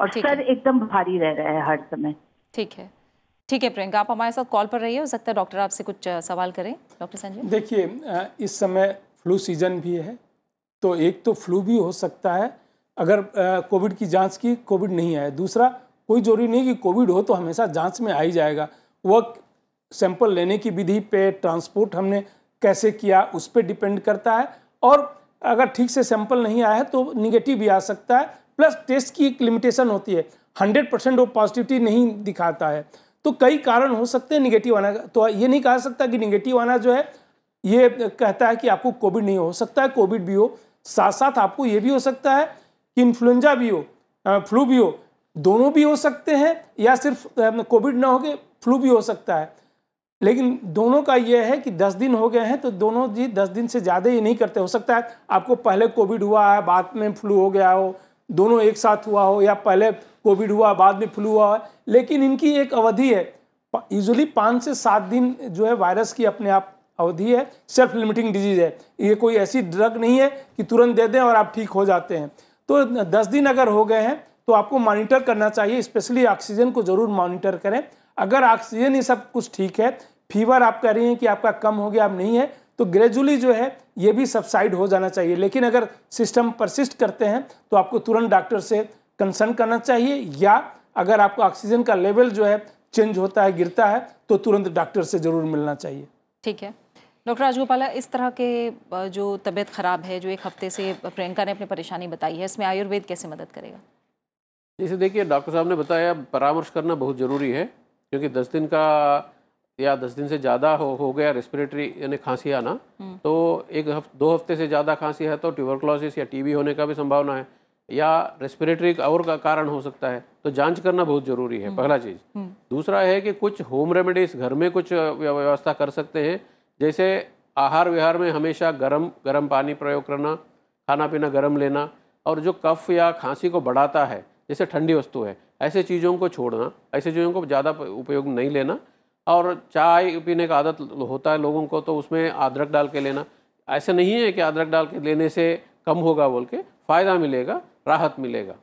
और सर एकदम भारी रह रहा है हर समय ठीक है ठीक है प्रियंका आप हमारे साथ कॉल पर रहिए हो सकता है डॉक्टर आपसे कुछ सवाल करें डॉक्टर संजय देखिए इस समय फ्लू सीजन भी है तो एक तो फ्लू भी हो सकता है अगर कोविड की जांच की कोविड नहीं आया दूसरा कोई जरूरी नहीं कि कोविड हो तो हमेशा जांच में आ ही जाएगा वह सैंपल लेने की विधि पे ट्रांसपोर्ट हमने कैसे किया उस पर डिपेंड करता है और अगर ठीक से सैंपल नहीं आया है तो निगेटिव भी आ सकता है प्लस टेस्ट की एक लिमिटेशन होती है हंड्रेड परसेंट वो पॉजिटिविटी नहीं दिखाता है तो कई कारण हो सकते हैं निगेटिव आना तो ये नहीं कहा सकता कि निगेटिव आना जो है ये कहता है कि आपको कोविड नहीं हो सकता है कोविड भी हो साथ साथ आपको ये भी हो सकता है कि इन्फ्लुंजा भी हो फ्लू भी हो दोनों भी हो सकते हैं या सिर्फ कोविड ना हो के फ्लू भी हो सकता है लेकिन दोनों का यह है कि दस दिन हो गए हैं तो दोनों जी दस दिन से ज़्यादा ये नहीं करते हो सकता है आपको पहले कोविड हुआ है बाद में फ्लू हो गया हो दोनों एक साथ हुआ हो या पहले कोविड हुआ बाद में फ्लू हुआ है लेकिन इनकी एक अवधि है यूजली पाँच से सात दिन जो है वायरस की अपने आप अवधि है सेल्फ लिमिटिंग डिजीज है ये कोई ऐसी ड्रग नहीं है कि तुरंत दे दें और आप ठीक हो जाते हैं तो दस दिन अगर हो गए हैं तो आपको मॉनिटर करना चाहिए स्पेशली ऑक्सीजन को ज़रूर मॉनिटर करें अगर ऑक्सीजन ये सब कुछ ठीक है फीवर आप कह रही हैं कि आपका कम हो गया अब नहीं है तो ग्रेजुअली जो है ये भी सबसाइड हो जाना चाहिए लेकिन अगर सिस्टम परसिस्ट करते हैं तो आपको तुरंत डॉक्टर से कंसर्न करना चाहिए या अगर आपको ऑक्सीजन का लेवल जो है चेंज होता है गिरता है तो तुरंत डॉक्टर से ज़रूर मिलना चाहिए ठीक है डॉक्टर राजगोपाला इस तरह के जो तबीयत ख़राब है जो एक हफ्ते से प्रियंका ने अपनी परेशानी बताई है इसमें आयुर्वेद कैसे मदद करेगा जैसे देखिए डॉक्टर साहब ने बताया परामर्श करना बहुत ज़रूरी है क्योंकि दस दिन का या दस दिन से ज़्यादा हो हो गया रेस्पिरेटरी यानी खांसी आना हम्म। तो एक हफ, दो हफ्ते से ज़्यादा खांसी है तो ट्यूबरक्लोसिस या टीबी होने का भी संभावना है या रेस्पिरेटरी और का कारण हो सकता है तो जांच करना बहुत ज़रूरी है हम्म। पहला चीज़ हम्म। दूसरा है कि कुछ होम रेमेडीज घर में कुछ व्यवस्था कर सकते हैं जैसे आहार विहार में हमेशा गर्म गर्म पानी प्रयोग करना खाना पीना गर्म लेना और जो कफ या खांसी को बढ़ाता है जैसे ठंडी वस्तु है ऐसे चीज़ों को छोड़ना ऐसे चीज़ों को ज़्यादा उपयोग नहीं लेना और चाय पीने का आदत होता है लोगों को तो उसमें अदरक डाल के लेना ऐसा नहीं है कि अदरक डाल के लेने से कम होगा बोल के फ़ायदा मिलेगा राहत मिलेगा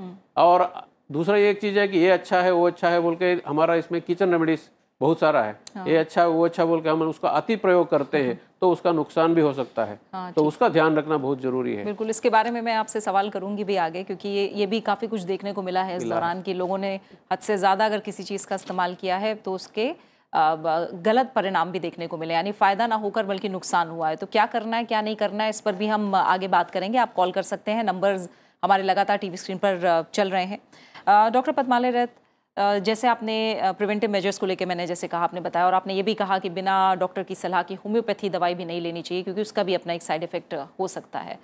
हम्म। और दूसरा ये एक चीज़ है कि ये अच्छा है वो अच्छा है बोल के हमारा इसमें किचन रेमेडीज बहुत सारा है हाँ। ये अच्छा वो अच्छा बोल के हम उसका अति प्रयोग करते हैं हम्म। तो उसका नुकसान भी हो सकता है हाँ, तो उसका ध्यान रखना बहुत जरूरी है बिल्कुल इसके बारे में मैं आपसे सवाल करूंगी भी आगे क्योंकि ये ये भी काफ़ी कुछ देखने को मिला है इस दौरान कि लोगों ने हद से ज़्यादा अगर किसी चीज़ का इस्तेमाल किया है तो उसके गलत परिणाम भी देखने को मिले यानी फ़ायदा ना होकर बल्कि नुकसान हुआ है तो क्या करना है क्या नहीं करना है इस पर भी हम आगे बात करेंगे आप कॉल कर सकते हैं नंबर्स हमारे लगातार टीवी स्क्रीन पर चल रहे हैं डॉक्टर पदमाले रथ जैसे आपने प्रिवेंटिव मेजर्स को लेकर मैंने जैसे कहा आपने बताया और आपने ये भी कहा कि बिना डॉक्टर की सलाह की होम्योपैथी दवाई भी नहीं लेनी चाहिए क्योंकि उसका भी अपना एक साइड इफ़ेक्ट हो सकता है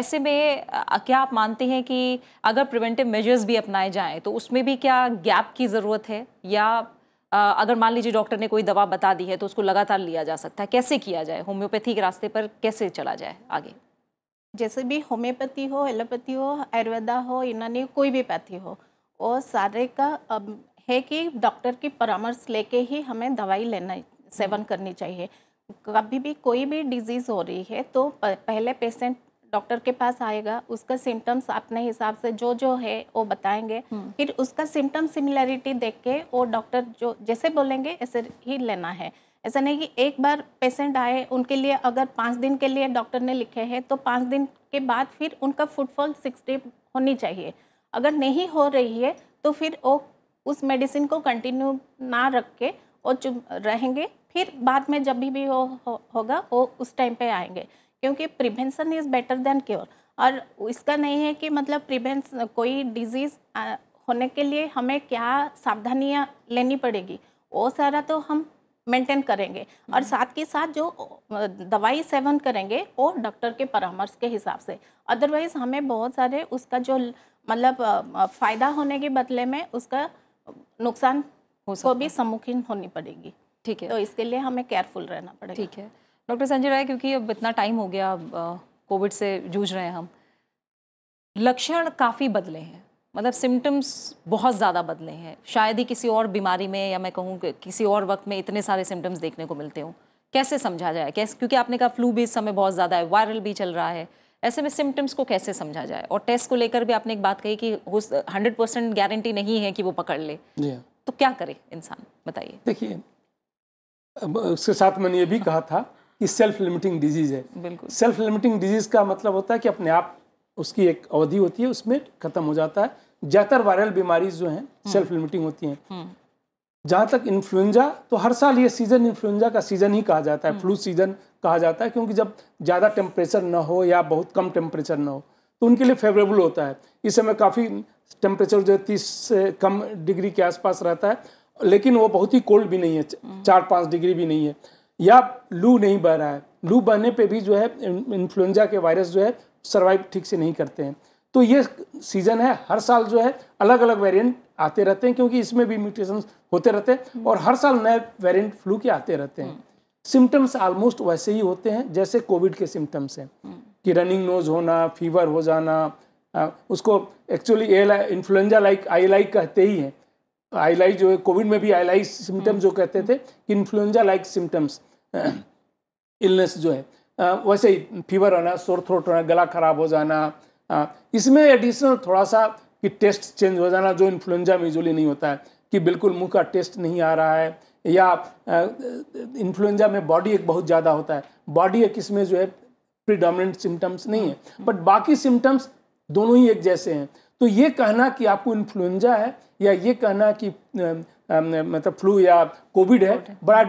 ऐसे में क्या आप मानते हैं कि अगर प्रिवेंटिव मेजर्स भी अपनाए जाएं तो उसमें भी क्या गैप की ज़रूरत है या अगर मान लीजिए डॉक्टर ने कोई दवा बता दी है तो उसको लगातार लिया जा सकता है कैसे किया जाए होम्योपैथी के रास्ते पर कैसे चला जाए आगे जैसे भी होम्योपैथी हो एलोपैथी हो आयुर्वेदा हो यूनानी कोई भी पैथी हो वो सारे का अब है कि डॉक्टर की परामर्श लेके ही हमें दवाई लेना सेवन हम्म। करनी चाहिए कभी भी कोई भी डिजीज़ हो रही है तो पहले पेशेंट डॉक्टर के पास आएगा उसका सिम्टम्स अपने हिसाब से जो जो है वो बताएंगे हम्म। फिर उसका सिम्टम सिमिलैरिटी देख के वो डॉक्टर जो जैसे बोलेंगे ऐसे ही लेना है ऐसा नहीं कि एक बार पेशेंट आए उनके लिए अगर पाँच दिन के लिए डॉक्टर ने लिखे हैं तो पाँच दिन के बाद फिर उनका फुटफॉल सिक्स डे होनी चाहिए अगर नहीं हो रही है तो फिर वो उस मेडिसिन को कंटिन्यू ना रख के वो चुप रहेंगे फिर बाद में जब भी, भी हो, हो होगा वो उस टाइम पे आएंगे क्योंकि prevention is better than cure और इसका नहीं है कि मतलब प्रिवेंस कोई डिजीज़ होने के लिए हमें क्या सावधानियाँ लेनी पड़ेगी वो सारा तो हम मेंटेन करेंगे और हम्म। साथ के साथ जो दवाई सेवन करेंगे वो डॉक्टर के परामर्श के हिसाब से अदरवाइज़ हमें बहुत सारे उसका जो मतलब फ़ायदा होने के बदले में उसका नुकसान को भी सम्मुखीन होनी पड़ेगी ठीक है तो इसके लिए हमें केयरफुल रहना पड़ेगा ठीक है डॉक्टर संजय राय क्योंकि अब इतना टाइम हो गया कोविड से जूझ रहे हैं हम लक्षण काफ़ी बदले हैं मतलब सिम्टम्स बहुत ज़्यादा बदले हैं शायद ही किसी और बीमारी में या मैं कहूँ किसी और वक्त में इतने सारे सिम्टम्स देखने को मिलते हों कैसे समझा जाए कैसे क्योंकि आपने कहा फ्लू भी इस समय बहुत ज़्यादा है वायरल भी चल रहा है ऐसे में सिम्टम्स को कैसे समझा जाए और टेस्ट को लेकर भी आपने एक बात कही कि हंड्रेड परसेंट गारंटी नहीं है कि वो पकड़ ले हाँ। तो क्या करे इंसान बताइए देखिए उसके साथ मैंने ये भी कहा था कि सेल्फ लिमिटिंग डिजीज है बिल्कुल सेल्फ लिमिटिंग डिजीज का मतलब होता है कि अपने आप उसकी एक अवधि होती है उसमें खत्म हो जाता है ज़्यादातर वायरल बीमारीज जो हैं सेल्फ हम्म। लिमिटिंग होती हैं हम्म। जहाँ तक इन्फ्लुएंजा तो हर साल ये सीज़न इन्फ्लुएंजा का सीज़न ही कहा जाता है फ्लू हम्म। सीज़न कहा जाता है क्योंकि जब ज़्यादा टेम्परेचर ना हो या बहुत कम टेम्परेचर ना हो तो उनके लिए फेवरेबल होता है इस समय काफ़ी टेम्परेचर जो है तीस से कम डिग्री के आसपास रहता है लेकिन वो बहुत ही कोल्ड भी नहीं है चार पाँच डिग्री भी नहीं है या लू नहीं बह रहा है लू बहने पर भी जो है इन्फ्लुएंजा के वायरस जो है सर्वाइव ठीक से नहीं करते हैं तो ये सीज़न है हर साल जो है अलग अलग वेरिएंट आते रहते हैं क्योंकि इसमें भी म्यूटेशन होते रहते हैं हम्म। और हर साल नए वेरिएंट फ्लू के आते रहते हैं सिम्टम्स ऑलमोस्ट वैसे ही होते हैं जैसे कोविड के सिम्टम्स हैं हम्म। कि रनिंग नोज होना फीवर हो जाना उसको actually L influenza like I like कहते ही हैं आई लाइक जो है कोविड में भी आई लाइक सिम्टम्स जो कहते थे कि इन्फ्लुएंजा लाइक सिम्टम्स इलनेस जो है वैसे ही फीवर होना शोर थ्रोट होना गला खराब हो जाना हाँ, इसमें एडिशनल थोड़ा सा कि टेस्ट चेंज हो जाना जो इन्फ्लुएंजा में यूजली नहीं होता है कि बिल्कुल मुंह का टेस्ट नहीं आ रहा है या इन्फ्लुएंजा में बॉडी एक बहुत ज़्यादा होता है बॉडी एक इसमें जो है प्रीडोमिनेंट सिम्टम्स नहीं है बट हाँ। बाकी सिम्टम्स दोनों ही एक जैसे हैं तो ये कहना कि आपको इन्फ्लुएंजा है या ये कहना कि मतलब फ्लू या कोविड है बड़ा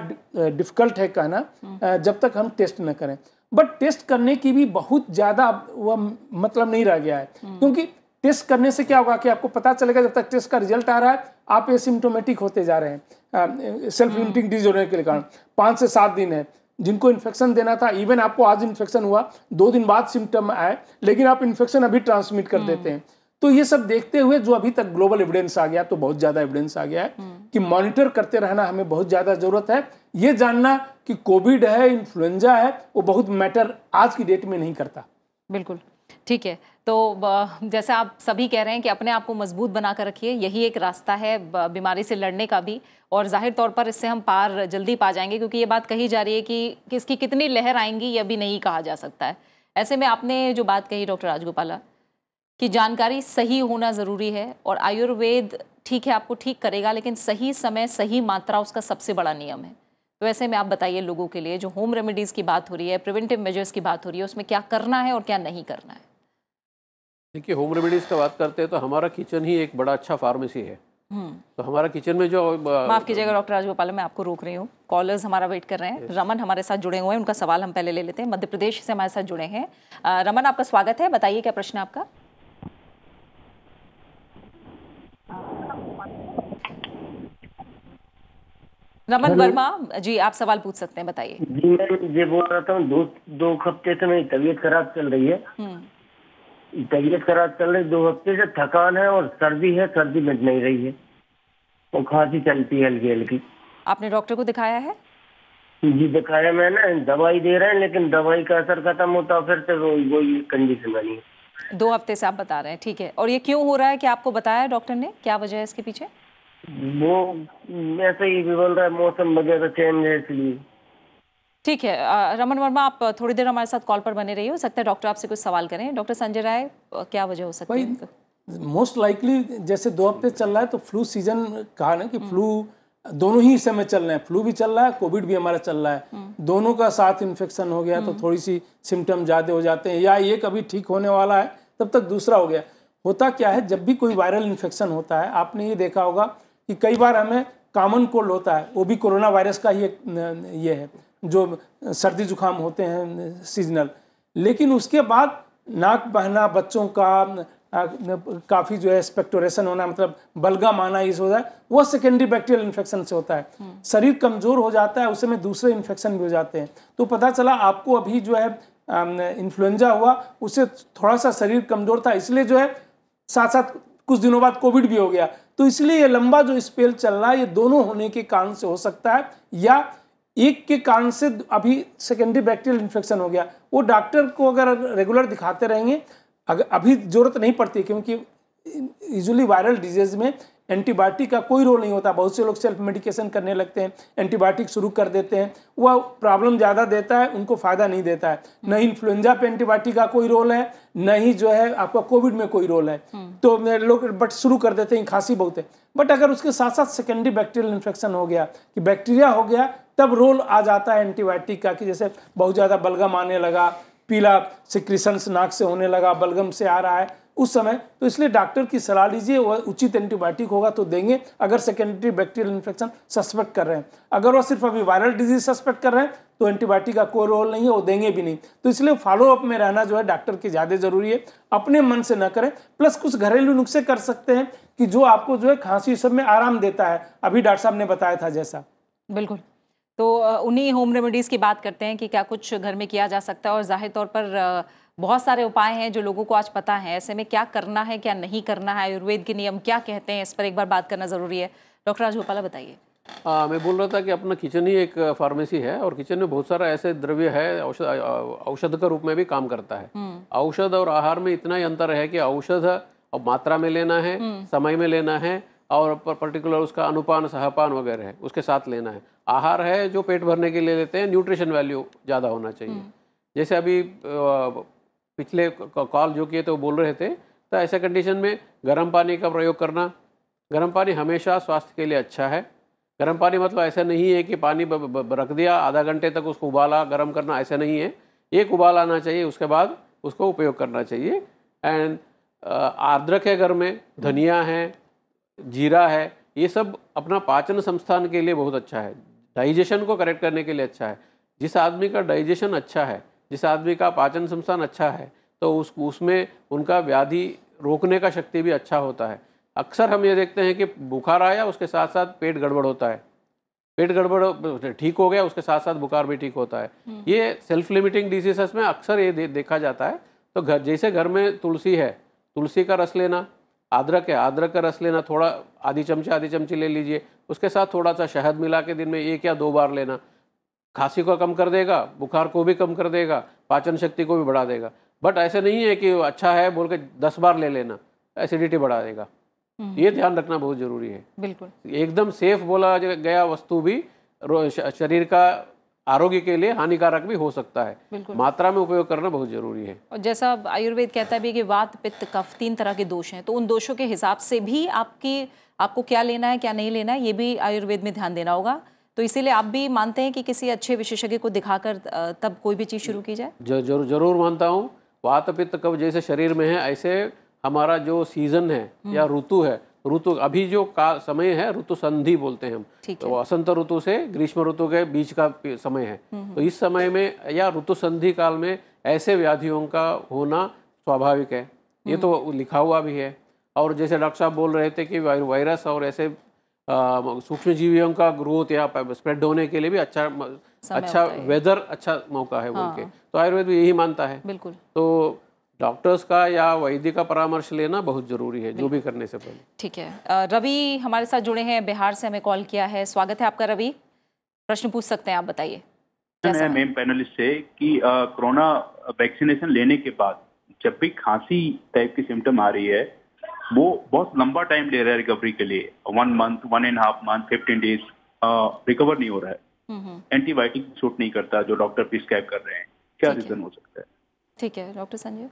डिफिकल्ट है कहना हाँ। जब तक हम टेस्ट न करें बट टेस्ट करने की भी बहुत ज़्यादा वह मतलब नहीं रह गया है हम्म। क्योंकि टेस्ट करने से क्या होगा कि आपको पता चलेगा जब तक टेस्ट का रिजल्ट आ रहा है आप एसिम्टोमेटिक होते जा रहे हैं सेल्फ लिमिटिंग डिज होने के कारण पाँच से सात दिन है जिनको इन्फेक्शन देना था इवन आपको आज इन्फेक्शन हुआ दो दिन बाद सिम्टम आए लेकिन आप इन्फेक्शन अभी ट्रांसमिट कर हम्म। देते हैं तो ये सब देखते हुए जो अभी तक ग्लोबल एविडेंस आ गया तो बहुत ज्यादा एविडेंस आ गया है हम्म। कि मॉनिटर करते रहना हमें बहुत ज्यादा जरूरत है ये जानना कि कोविड है इन्फ्लुएंजा है वो बहुत मैटर आज की डेट में नहीं करता बिल्कुल ठीक है तो जैसे आप सभी कह रहे हैं कि अपने आप को मजबूत बना कर रखिए यही एक रास्ता है बीमारी से लड़ने का भी और जाहिर तौर पर इससे हम पार जल्दी पा जाएंगे क्योंकि ये बात कही जा रही है कि, किसकी कितनी लहर आएंगी ये अभी नहीं कहा जा सकता है ऐसे में आपने जो बात कही डॉक्टर राजगोपाला कि जानकारी सही होना ज़रूरी है और आयुर्वेद ठीक है आपको ठीक करेगा लेकिन सही समय सही मात्रा उसका सबसे बड़ा नियम है तो वैसे में आप बताइए लोगों के लिए जो होम रेमेडीज़ की बात हो रही है प्रिवेंटिव मेजर्स की बात हो रही है उसमें क्या करना है और क्या नहीं करना है देखिए होम रेमेडीज़ का बात करते हैं तो हमारा किचन ही एक बड़ा अच्छा फार्मेसी है हम्म। तो हमारा किचन में जो माफ कीजिएगा डॉक्टर राजगोपाल मैं आपको रोक रही हूँ कॉलर्स हमारा वेट कर रहे हैं रमन हमारे साथ जुड़े हुए हैं उनका सवाल हम पहले ले लेते हैं मध्य प्रदेश से हमारे साथ जुड़े हैं रमन आपका स्वागत है बताइए क्या प्रश्न आपका रमन वर्मा जी आप सवाल पूछ सकते हैं बताइए जी मैं तो ये बोल रहा था दो दो हफ्ते से मेरी तबीयत खराब चल रही है हम्म। तबीयत खराब चल रही दो हफ्ते से थकान है और सर्दी है सर्दी मिट नहीं रही है और खांसी चलती है हल्की हल्की आपने डॉक्टर को दिखाया है जी दिखाया मैंने दवाई दे रहे हैं लेकिन दवाई का असर खत्म होता फिर से वही कंडीशन बनी है दो हफ्ते से आप बता रहे हैं ठीक है और ये क्यों हो रहा है कि आपको बताया डॉक्टर ने क्या वजह है इसके पीछे वो ऐसे ही भी बोल रहा है मौसम वगैरह चेंज तो है इसलिए ठीक है रमन वर्मा आप थोड़ी देर हमारे साथ कॉल पर बने रहिए हो सकता है डॉक्टर आपसे कुछ सवाल करें डॉक्टर संजय राय क्या वजह हो सकती है मोस्ट लाइकली जैसे दो हफ्ते चल रहा है तो फ्लू सीजन कहा ना कि फ्लू दोनों ही समय चल रहे हैं फ्लू भी चल रहा है कोविड भी हमारा चल रहा है हम्म। दोनों का साथ इन्फेक्शन हो गया तो हम्म। थोड़ी सी सिम्टम ज़्यादा हो जाते हैं या ये कभी ठीक होने वाला है तब तक दूसरा हो गया होता क्या है जब भी कोई वायरल इन्फेक्शन होता है आपने ये देखा होगा कि कई बार हमें कॉमन कोल्ड होता है वो भी कोरोना वायरस का ही एक ये है जो सर्दी जुकाम होते हैं सीजनल लेकिन उसके बाद नाक बहना बच्चों का काफ़ी जो है स्पेक्टोरेशन होना मतलब बलगा माना ये होता है वो सेकेंडरी बैक्टीरियल इन्फेक्शन से होता है हम्म। शरीर कमज़ोर हो जाता है उस समय दूसरे इन्फेक्शन भी हो जाते हैं तो पता चला आपको अभी जो है इन्फ्लुएंजा हुआ उससे थोड़ा सा शरीर कमज़ोर था इसलिए जो है साथ साथ कुछ दिनों बाद कोविड भी हो गया तो इसलिए ये लंबा जो स्पेल चल रहा है ये दोनों होने के कारण से हो सकता है या एक के कारण से अभी सेकेंडरी बैक्टीरियल इन्फेक्शन हो गया वो डॉक्टर को अगर रेगुलर दिखाते रहेंगे अगर अभी ज़रूरत नहीं पड़ती क्योंकि यूजली वायरल डिजीज में एंटीबायोटिक का कोई रोल नहीं होता बहुत से लोग सेल्फ मेडिकेशन करने लगते हैं एंटीबायोटिक शुरू कर देते हैं वह प्रॉब्लम ज़्यादा देता है उनको फ़ायदा नहीं देता है न इन्फ्लुएंजा पे एंटीबायोटिक का कोई रोल है न ही जो है आपका कोविड में कोई रोल है हम्म। तो लोग बट शुरू कर देते हैं खांसी बहुत है बट अगर उसके साथ साथ सेकेंडरी बैक्टीरियल इन्फेक्शन हो गया कि बैक्टीरिया हो गया तब रोल आ जाता है एंटीबायोटिक का कि जैसे बहुत ज़्यादा बलगम आने लगा पीला सिक्रिशंस नाक से होने लगा बलगम से आ रहा है उस समय तो इसलिए डॉक्टर की सलाह लीजिए वह उचित एंटीबायोटिक होगा तो देंगे अगर सेकेंडरी बैक्टीरियल इन्फेक्शन सस्पेक्ट कर रहे हैं अगर वह सिर्फ अभी वायरल डिजीज सस्पेक्ट कर रहे हैं तो एंटीबायोटिक का कोई रोल नहीं है वो देंगे भी नहीं तो इसलिए फॉलोअप में रहना जो है डॉक्टर के ज़्यादा ज़रूरी है अपने मन से ना करें प्लस कुछ घरेलू नुस्खे कर सकते हैं कि जो आपको जो है खांसी सब में आराम देता है अभी डॉक्टर साहब ने बताया था जैसा बिल्कुल तो उन्हीं होम रेमेडीज़ की बात करते हैं कि क्या कुछ घर में किया जा सकता है और जाहिर तौर पर बहुत सारे उपाय हैं जो लोगों को आज पता है ऐसे में क्या करना है क्या नहीं करना है आयुर्वेद के नियम क्या कहते हैं इस पर एक बार बात करना ज़रूरी है डॉक्टर राजगोपाला बताइए आ, मैं बोल रहा था कि अपना किचन ही एक फार्मेसी है और किचन में बहुत सारा ऐसे द्रव्य है औषध औषध का रूप में भी काम करता है हम्म। औषध और आहार में इतना ही अंतर है कि औषध मात्रा में लेना है हम्म। समय में लेना है और पर्टिकुलर उसका अनुपान सहपान वगैरह है उसके साथ लेना है आहार है जो पेट भरने के लिए लेते हैं न्यूट्रिशन वैल्यू ज़्यादा होना चाहिए हम्म। जैसे अभी पिछले कॉल जो किए थे वो बोल रहे थे तो ऐसे कंडीशन में गर्म पानी का प्रयोग करना गर्म पानी हमेशा स्वास्थ्य के लिए अच्छा है गर्म पानी मतलब ऐसा नहीं है कि पानी ब, ब, ब, रख दिया आधा घंटे तक उसको उबाला गर्म करना ऐसा नहीं है एक उबाल आना चाहिए उसके बाद उसको उपयोग करना चाहिए एंड आर्द्रक है घर में धनिया है जीरा है ये सब अपना पाचन संस्थान के लिए बहुत अच्छा है डाइजेशन को करेक्ट करने के लिए अच्छा है जिस आदमी का डाइजेशन अच्छा है जिस आदमी का पाचन संस्थान अच्छा है तो उस उसमें उनका व्याधि रोकने का शक्ति भी अच्छा होता है अक्सर हम ये देखते हैं कि बुखार आया उसके साथ साथ पेट गड़बड़ होता है पेट गड़बड़ ठीक हो गया उसके साथ साथ बुखार भी ठीक होता है हम्म। ये सेल्फ लिमिटिंग डिजीजेस में अक्सर ये दे, देखा जाता है तो घर जैसे घर में तुलसी है तुलसी का रस लेना अदरक है अदरक का रस लेना थोड़ा आधी चमची आधी चमची ले लीजिए उसके साथ थोड़ा सा शहद मिला के दिन में एक या दो बार लेना खांसी को कम कर देगा बुखार को भी कम कर देगा पाचन शक्ति को भी बढ़ा देगा बट ऐसे नहीं है कि अच्छा है बोल के दस बार ले लेना एसिडिटी बढ़ा देगा हम्म। ये ध्यान रखना बहुत जरूरी है बिल्कुल एकदम सेफ बोला गया वस्तु भी शरीर का आरोग्य के लिए हानिकारक भी हो सकता है मात्रा में उपयोग करना बहुत जरूरी है और जैसा आयुर्वेद कहता भी है कि वात पित्त कफ तीन तरह के दोष हैं तो उन दोषों के हिसाब से भी आपकी आपको क्या लेना है क्या नहीं लेना है ये भी आयुर्वेद में ध्यान देना होगा तो इसीलिए आप भी मानते हैं कि किसी अच्छे विशेषज्ञ को दिखाकर तब कोई भी चीज़ शुरू की जाए जरूर जरूर मानता हूँ वात पित्त कब जैसे शरीर में है ऐसे हमारा जो सीजन है हम्म। या ऋतु है ऋतु अभी जो का समय है ऋतु संधि बोलते हैं हम तो वसंत ऋतु से ग्रीष्म ऋतु के बीच का समय है हम्म। तो इस समय में या ऋतु संधि काल में ऐसे व्याधियों का होना स्वाभाविक है ये हम्म। तो लिखा हुआ भी है और जैसे डॉक्टर साहब बोल रहे थे कि वायरस और ऐसे सूक्ष्म जीवियों का ग्रोथ या स्प्रेड होने के लिए भी अच्छा अच्छा वेदर अच्छा मौका है हाँ। बोल के तो आयुर्वेद भी यही मानता है बिल्कुल तो डॉक्टर्स का या वैद्य का परामर्श लेना बहुत जरूरी है जो भी करने से पहले ठीक है रवि हमारे साथ जुड़े हैं बिहार से हमें कॉल किया है स्वागत है आपका रवि प्रश्न पूछ सकते हैं आप बताइए है मैम पैनलिस्ट से कि कोरोना वैक्सीनेशन लेने के बाद जब भी खांसी टाइप की सिम्टम आ रही है वो बहुत लंबा टाइम ले रहा है रिकवरी के लिए one month one and half month fifteen days recover नहीं हो रहा है एंटीबायोटिक हम्म, शूट हम्म। नहीं करता जो डॉक्टर प्रिस्क्राइब कर रहे हैं क्या रीजन हो सकता है ठीक है डॉक्टर संजय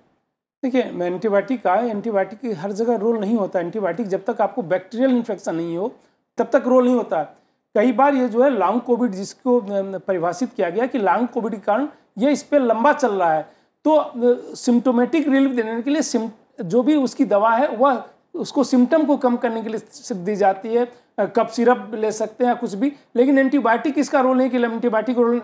देखिए मैं एंटीबायोटिक का एंटीबायोटिक की हर जगह रोल नहीं होता एंटीबायोटिक जब तक आपको बैक्टीरियल इन्फेक्शन नहीं हो तब तक रोल नहीं होता कई बार ये जो है लॉन्ग कोविड जिसको परिभाषित किया गया कि लॉन्ग कोविड के कारण ये इस पर लंबा चल रहा है तो सिम्टोमेटिक रिलीफ देने के लिए जो भी उसकी दवा है वह उसको सिम्टम को कम करने के लिए दी जाती है कप सिरप ले सकते हैं कुछ भी लेकिन एंटीबायोटिक इसका रोल नहीं कि एंटीबायोटिक रोल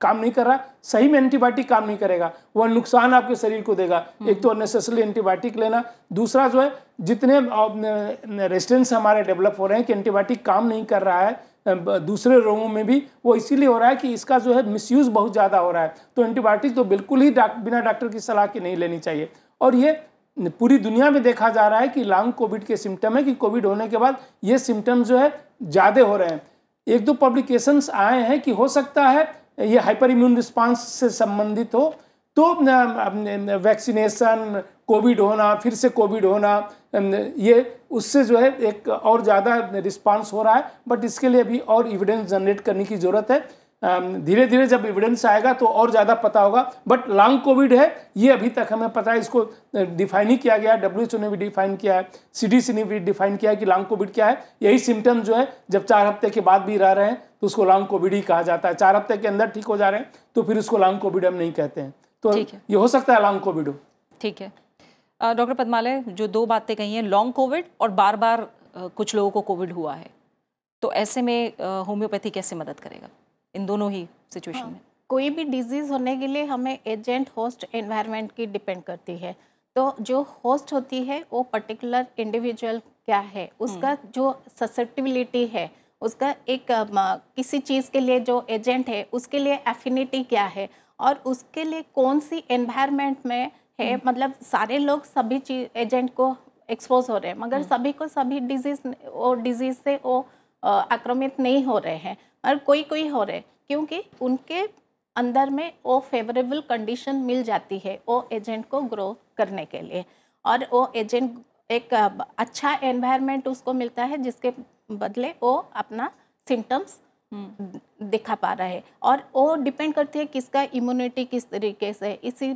काम नहीं कर रहा सही में एंटीबायोटिक काम नहीं करेगा वह नुकसान आपके शरीर को देगा हम्म। एक तो अननेसेसरी एंटीबायोटिक लेना दूसरा जो है जितने रेजिस्टेंस हमारे डेवलप हो रहे हैं कि एंटीबायोटिक काम नहीं कर रहा है दूसरे रोगों में भी वो इसीलिए हो रहा है कि इसका जो है मिसयूज़ बहुत ज़्यादा हो रहा है तो एंटीबायोटिक तो बिल्कुल ही डाक, बिना डॉक्टर की सलाह के नहीं लेनी चाहिए और ये पूरी दुनिया में देखा जा रहा है कि लॉन्ग कोविड के सिम्टम है कि कोविड होने के बाद ये सिम्टम जो है ज़्यादा हो रहे हैं एक दो पब्लिकेशंस आए हैं कि हो सकता है ये हाइपर इम्यून रिस्पॉन्स से संबंधित हो तो वैक्सीनेशन कोविड होना फिर से कोविड होना ये उससे जो है एक और ज़्यादा रिस्पांस हो रहा है बट इसके लिए अभी और एविडेंस जनरेट करने की ज़रूरत है धीरे धीरे जब एविडेंस आएगा तो और ज़्यादा पता होगा बट लॉन्ग कोविड है ये अभी तक हमें पता है इसको डिफाइन ही किया गया है डब्ल्यू ने भी डिफाइन किया है सी ने भी डिफाइन किया है कि लॉन्ग कोविड क्या है यही सिम्टम जो है जब चार हफ्ते के बाद भी रह रहे हैं तो उसको लॉन्ग कोविड ही कहा जाता है चार हफ्ते के अंदर ठीक हो जा रहे हैं तो फिर उसको लॉन्ग कोविड हम नहीं कहते हैं तो ये हो सकता है लॉन्ग कोविड ठीक है डॉक्टर पदमालय जो दो बातें कही हैं लॉन्ग कोविड और बार बार कुछ लोगों को कोविड हुआ है तो ऐसे में होम्योपैथी कैसे मदद करेगा इन दोनों ही सिचुएशन हाँ, में कोई भी डिजीज़ होने के लिए हमें एजेंट होस्ट एनवायरनमेंट की डिपेंड करती है तो जो होस्ट होती है वो पर्टिकुलर इंडिविजुअल क्या है उसका हम्म। जो ससेप्टिबिलिटी है उसका एक किसी चीज़ के लिए जो एजेंट है उसके लिए एफिनिटी क्या है और उसके लिए कौन सी एनवायरनमेंट में है हम्म। मतलब सारे लोग सभी चीज एजेंट को एक्सपोज हो रहे हैं मगर हम्म। सभी को सभी डिजीज वो डिजीज से वो आक्रमित नहीं हो रहे हैं और कोई कोई हो रहे क्योंकि उनके अंदर में वो फेवरेबल कंडीशन मिल जाती है वो एजेंट को ग्रो करने के लिए और वो एजेंट एक अच्छा एनवायरनमेंट उसको मिलता है जिसके बदले वो अपना सिम्टम्स दिखा पा रहा है और वो डिपेंड करती है किसका इम्यूनिटी किस तरीके से इसी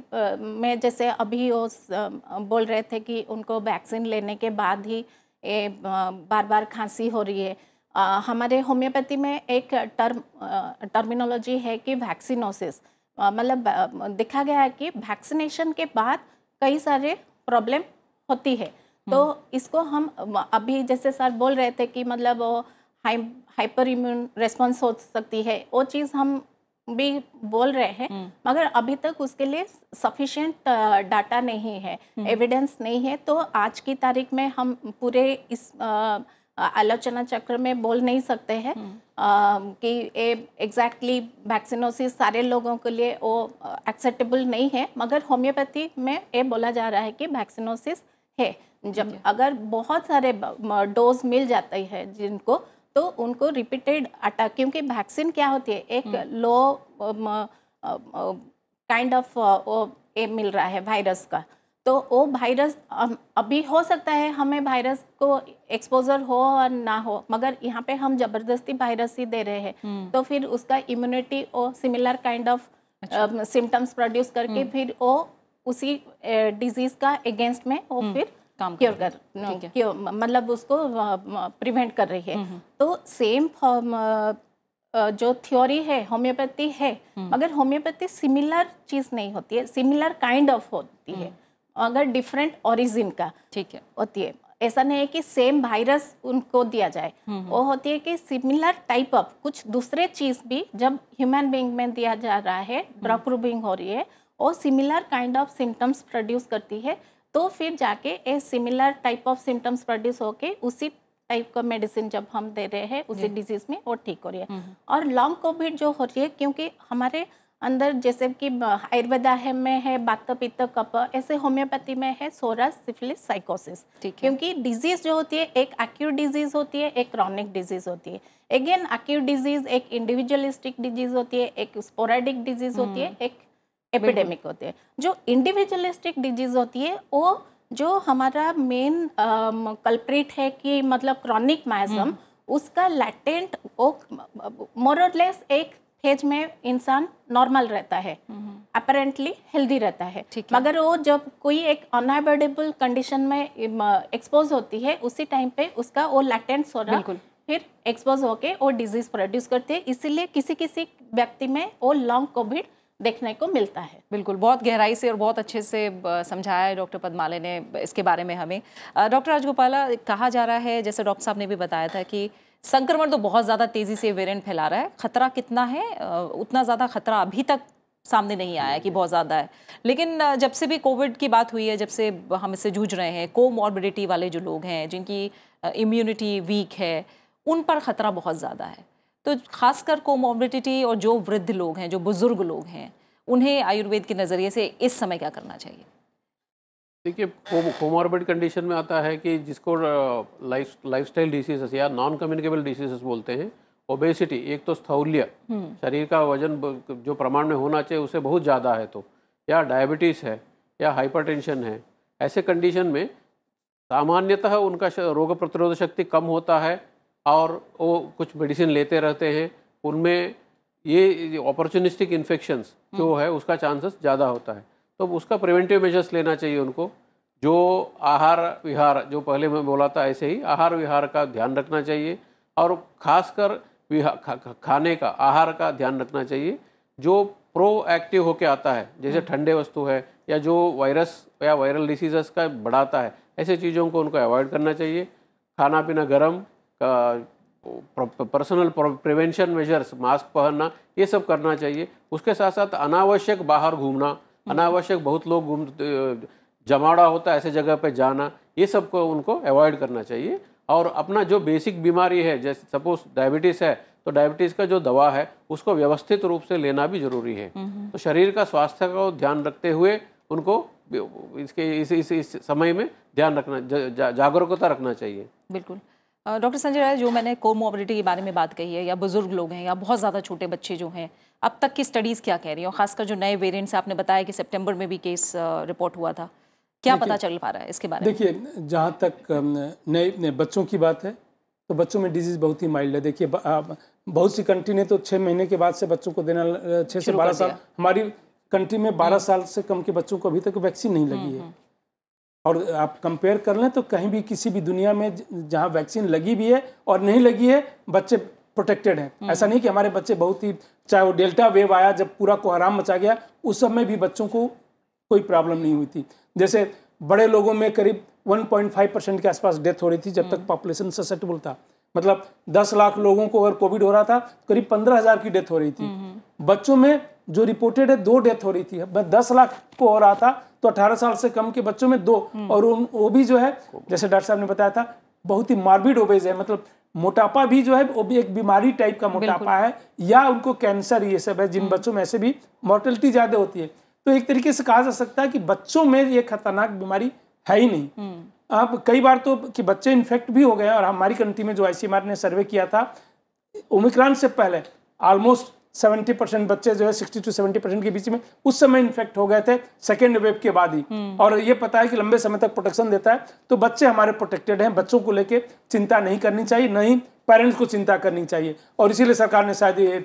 में जैसे अभी वो बोल रहे थे कि उनको वैक्सीन लेने के बाद ही ए, बार बार खांसी हो रही है हमारे होम्योपैथी में एक टर्म टर्मिनोलॉजी है कि वैक्सीनोसिस मतलब देखा गया है कि वैक्सीनेशन के बाद कई सारे प्रॉब्लम होती है तो हम्म। इसको हम अभी जैसे सर बोल रहे थे कि मतलब हाई हाइपर इम्यून रेस्पॉन्स हो सकती है वो चीज़ हम भी बोल रहे हैं हम्म। मगर अभी तक उसके लिए सफिशेंट डाटा नहीं है एविडेंस हम्म। नहीं है तो आज की तारीख में हम पूरे इस आ, आलोचना चक्र में बोल नहीं सकते हैं हम्म। कि ये एग्जैक्टली वैक्सीनोसिस सारे लोगों के लिए वो एक्सेप्टेबल नहीं है मगर होम्योपैथी में ये बोला जा रहा है कि वैक्सीनोसिस है जब अगर बहुत सारे डोज मिल जाती है जिनको तो उनको रिपीटेड अटैक क्योंकि वैक्सीन क्या होती है एक लो काइंड ऑफ ये मिल रहा है वायरस का तो वो वायरस अभी हो सकता है हमें वायरस को एक्सपोजर हो और ना हो मगर यहाँ पे हम जबरदस्ती वायरस ही दे रहे हैं हम्म। तो फिर उसका इम्यूनिटी और similar kind of symptoms produce करके हम्म। फिर वो उसी डिजीज का अगेंस्ट में वो हम्म। फिर काम क्योर कर, क्यों मतलब उसको प्रिवेंट कर रही है तो सेम जो थ्योरी है होम्योपैथी है मगर होम्योपैथी सिमिलर चीज़ नहीं होती है सिमिलर काइंड ऑफ होती है अगर डिफरेंट ओरिजिन का ठीक है होती है ऐसा नहीं है कि सेम वायरस उनको दिया जाए हम्म, हम्म। वो होती है कि सिमिलर टाइप ऑफ कुछ दूसरे चीज भी जब ह्यूमन बींग में दिया जा रहा है ड्रग हम्म। प्रूविंग हो रही है वो similar kind of symptoms produce करती है तो फिर जाके a similar type of symptoms produce होके उसी टाइप का मेडिसिन जब हम दे रहे हैं उसी डिजीज में वो ठीक हो रही है और लॉन्ग कोविड जो हो रही है क्योंकि हमारे अंदर जैसे कि आयुर्वेदा है में है बात पित्त कप ऐसे होम्योपैथी में है सोरस सिफिलिस साइकोसिस क्योंकि डिजीज जो होती है एक एक्यूट डिजीज होती है एक क्रॉनिक डिजीज होती है अगेन एक्यूट डिजीज एक इंडिविजुअलिस्टिक डिजीज होती है एक स्पोराडिक डिजीज होती है हम्म। एक एपिडेमिक होती है जो इंडिविजुअलिस्टिक डिजीज होती है वो जो हमारा मेन कल्प्रिट है कि मतलब क्रॉनिक मायजम हम्म। उसका लैटेंट मोरलेस एक फेज में इंसान नॉर्मल रहता है अपेरेंटली हेल्दी रहता है मगर वो जब कोई एक अनएवॉइडेबल कंडीशन में एक्सपोज होती है उसी टाइम पे उसका वो लैटेंट बिल्कुल फिर एक्सपोज होके वो डिजीज प्रोड्यूस करती है इसीलिए किसी किसी व्यक्ति में वो लॉन्ग कोविड देखने को मिलता है बिल्कुल बहुत गहराई से और बहुत अच्छे से समझाया है डॉक्टर पद्माले ने इसके बारे में हमें डॉक्टर राजगोपाला कहा जा रहा है जैसे डॉक्टर साहब ने भी बताया था कि संक्रमण तो बहुत ज़्यादा तेज़ी से वेरिएंट फैला रहा है खतरा कितना है उतना ज़्यादा खतरा अभी तक सामने नहीं आया कि बहुत ज़्यादा है लेकिन जब से भी कोविड की बात हुई है जब से हम इससे जूझ रहे हैं को वाले जो लोग हैं जिनकी इम्यूनिटी वीक है उन पर ख़तरा बहुत ज़्यादा है तो खासकर को और जो वृद्ध लोग हैं जो बुज़ुर्ग लोग हैं उन्हें आयुर्वेद के नज़रिए से इस समय क्या करना चाहिए देखिए कोमॉर्बिड कंडीशन में आता है कि जिसको लाइफ लाइफ स्टाइल डिसीजेस या नॉन कम्युनिकेबल डिसीजेस बोलते हैं ओबेसिटी एक तो स्थौल्य हम्म। शरीर का वजन जो प्रमाण में होना चाहिए उसे बहुत ज़्यादा है तो या डायबिटीज़ है या हाइपरटेंशन है ऐसे कंडीशन में सामान्यतः उनका रोग प्रतिरोध शक्ति कम होता है और वो कुछ मेडिसिन लेते रहते हैं उनमें ये अपॉर्चुनिस्टिक इन्फेक्शंस जो हम्म। है उसका चांसेस ज़्यादा होता है तो उसका प्रिवेंटिव मेजर्स लेना चाहिए उनको जो आहार विहार जो पहले मैं बोला था ऐसे ही आहार विहार का ध्यान रखना चाहिए और खासकर खा, खाने का आहार का ध्यान रखना चाहिए जो प्रो एक्टिव होके आता है जैसे हम्म। ठंडे वस्तु है या जो वायरस या वायरल डिसीजेस का बढ़ाता है ऐसे चीज़ों को उनको अवॉइड करना चाहिए खाना पीना गर्म पर्सनल प्रिवेंशन मेजर्स मास्क पहनना ये सब करना चाहिए उसके साथ साथ अनावश्यक बाहर घूमना हम्म। अनावश्यक बहुत लोग घूम जमाड़ा होता है ऐसे जगह पे जाना ये सब को उनको अवॉइड करना चाहिए और अपना जो बेसिक बीमारी है जैसे सपोज डायबिटीज़ है तो डायबिटीज़ का जो दवा है उसको व्यवस्थित रूप से लेना भी जरूरी है हम्म, हम्म। तो शरीर का स्वास्थ्य का ध्यान रखते हुए उनको इसके इस इस, इस समय में ध्यान रखना जा, जा, जागरूकता रखना चाहिए बिल्कुल डॉक्टर संजय राय जो मैंने कोमोबिलिटी के बारे में बात कही है या बुजुर्ग लोग हैं या बहुत ज़्यादा छोटे बच्चे जो हैं अब तक की स्टडीज़ क्या कह रही हैं और खासकर जो नए वेरियंट्स आपने बताया कि सेप्टेम्बर में भी केस रिपोर्ट हुआ था क्या पता चल पा रहा है इसके बारे में देखिए जहाँ तक नए नए बच्चों की बात है तो बच्चों में डिजीज़ बहुत ही माइल्ड है देखिए बहुत सी कंट्री ने तो छः महीने के बाद से बच्चों को देना छः से बारह साल हमारी कंट्री में बारह हम्म। साल से कम के बच्चों को अभी तक वैक्सीन नहीं लगी हम्म, है हम्म। और आप कंपेयर कर लें तो कहीं भी किसी भी दुनिया में जहाँ वैक्सीन लगी भी है और नहीं लगी है बच्चे प्रोटेक्टेड हैं हम्म। ऐसा नहीं कि हमारे बच्चे बहुत ही चाहे वो डेल्टा वेव आया जब पूरा कोहराम मचा गया उस सब में भी बच्चों को कोई प्रॉब्लम नहीं हुई थी जैसे बड़े लोगों में करीब 1.5 परसेंट के आसपास डेथ हो रही थी जब तक पॉपुलेशन हम्म। ससेटेबल था मतलब 10 लाख लोगों को अगर कोविड हो रहा था करीब पंद्रह हजार की डेथ हो रही थी हम्म, बच्चों में जो रिपोर्टेड है दो डेथ हो रही थी बस दस लाख को हो रहा था तो अठारह साल से कम के बच्चों में दो हम्म। और उन वो भी जो है जैसे डॉक्टर साहब ने बताया था बहुत ही मार्बिड ओबेज है मतलब मोटापा भी जो है वो भी एक बीमारी टाइप का मोटापा है या उनको कैंसर ये सब है जिन हम्म। बच्चों में ऐसे भी मोर्टलिटी ज़्यादा होती है तो एक तरीके से कहा जा सकता है कि बच्चों में ये खतरनाक बीमारी है ही नहीं अब हम्म। कई बार तो कि बच्चे इन्फेक्ट भी हो गए और हमारी कंट्री में जो आई ने सर्वे किया था ओमिक्रॉन से पहले ऑलमोस्ट 70 परसेंट बच्चे जो है 60 टू 70 परसेंट के बीच में उस समय इन्फेक्ट हो गए थे सेकेंड वेव के बाद ही हम्म। और ये पता है कि लंबे समय तक प्रोटेक्शन देता है तो बच्चे हमारे प्रोटेक्टेड हैं बच्चों को लेके चिंता नहीं करनी चाहिए नहीं पेरेंट्स को चिंता करनी चाहिए और इसीलिए सरकार ने शायद ये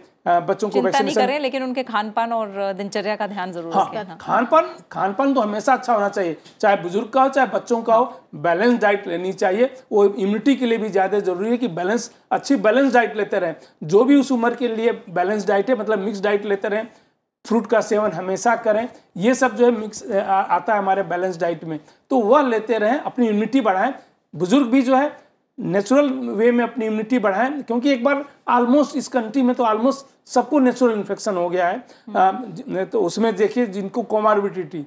बच्चों को वैक्सीनेशन करें लेकिन उनके खान पान और दिनचर्या का ध्यान जरूर हाँ, हाँ। खान पान खान पान तो हमेशा अच्छा होना चाहिए चाहे बुजुर्ग का हो चाहे बच्चों का हो बैलेंस डाइट लेनी चाहिए वो इम्यूनिटी के लिए भी ज़्यादा जरूरी है कि बैलेंस अच्छी बैलेंस डाइट लेते रहें जो भी उस उम्र के लिए बैलेंस डाइट है मतलब मिक्स डाइट लेते रहें फ्रूट का सेवन हमेशा करें ये सब जो है मिक्स आता है हमारे बैलेंस डाइट में तो वह लेते रहें अपनी इम्यूनिटी बढ़ाएं बुजुर्ग भी जो है नेचुरल वे में अपनी इम्यूनिटी बढ़ाएं क्योंकि एक बार ऑलमोस्ट इस कंट्री में तो ऑलमोस्ट सबको नेचुरल इन्फेक्शन हो गया है आ, हम्म। तो उसमें देखिए जिनको कोमार्बिडिटी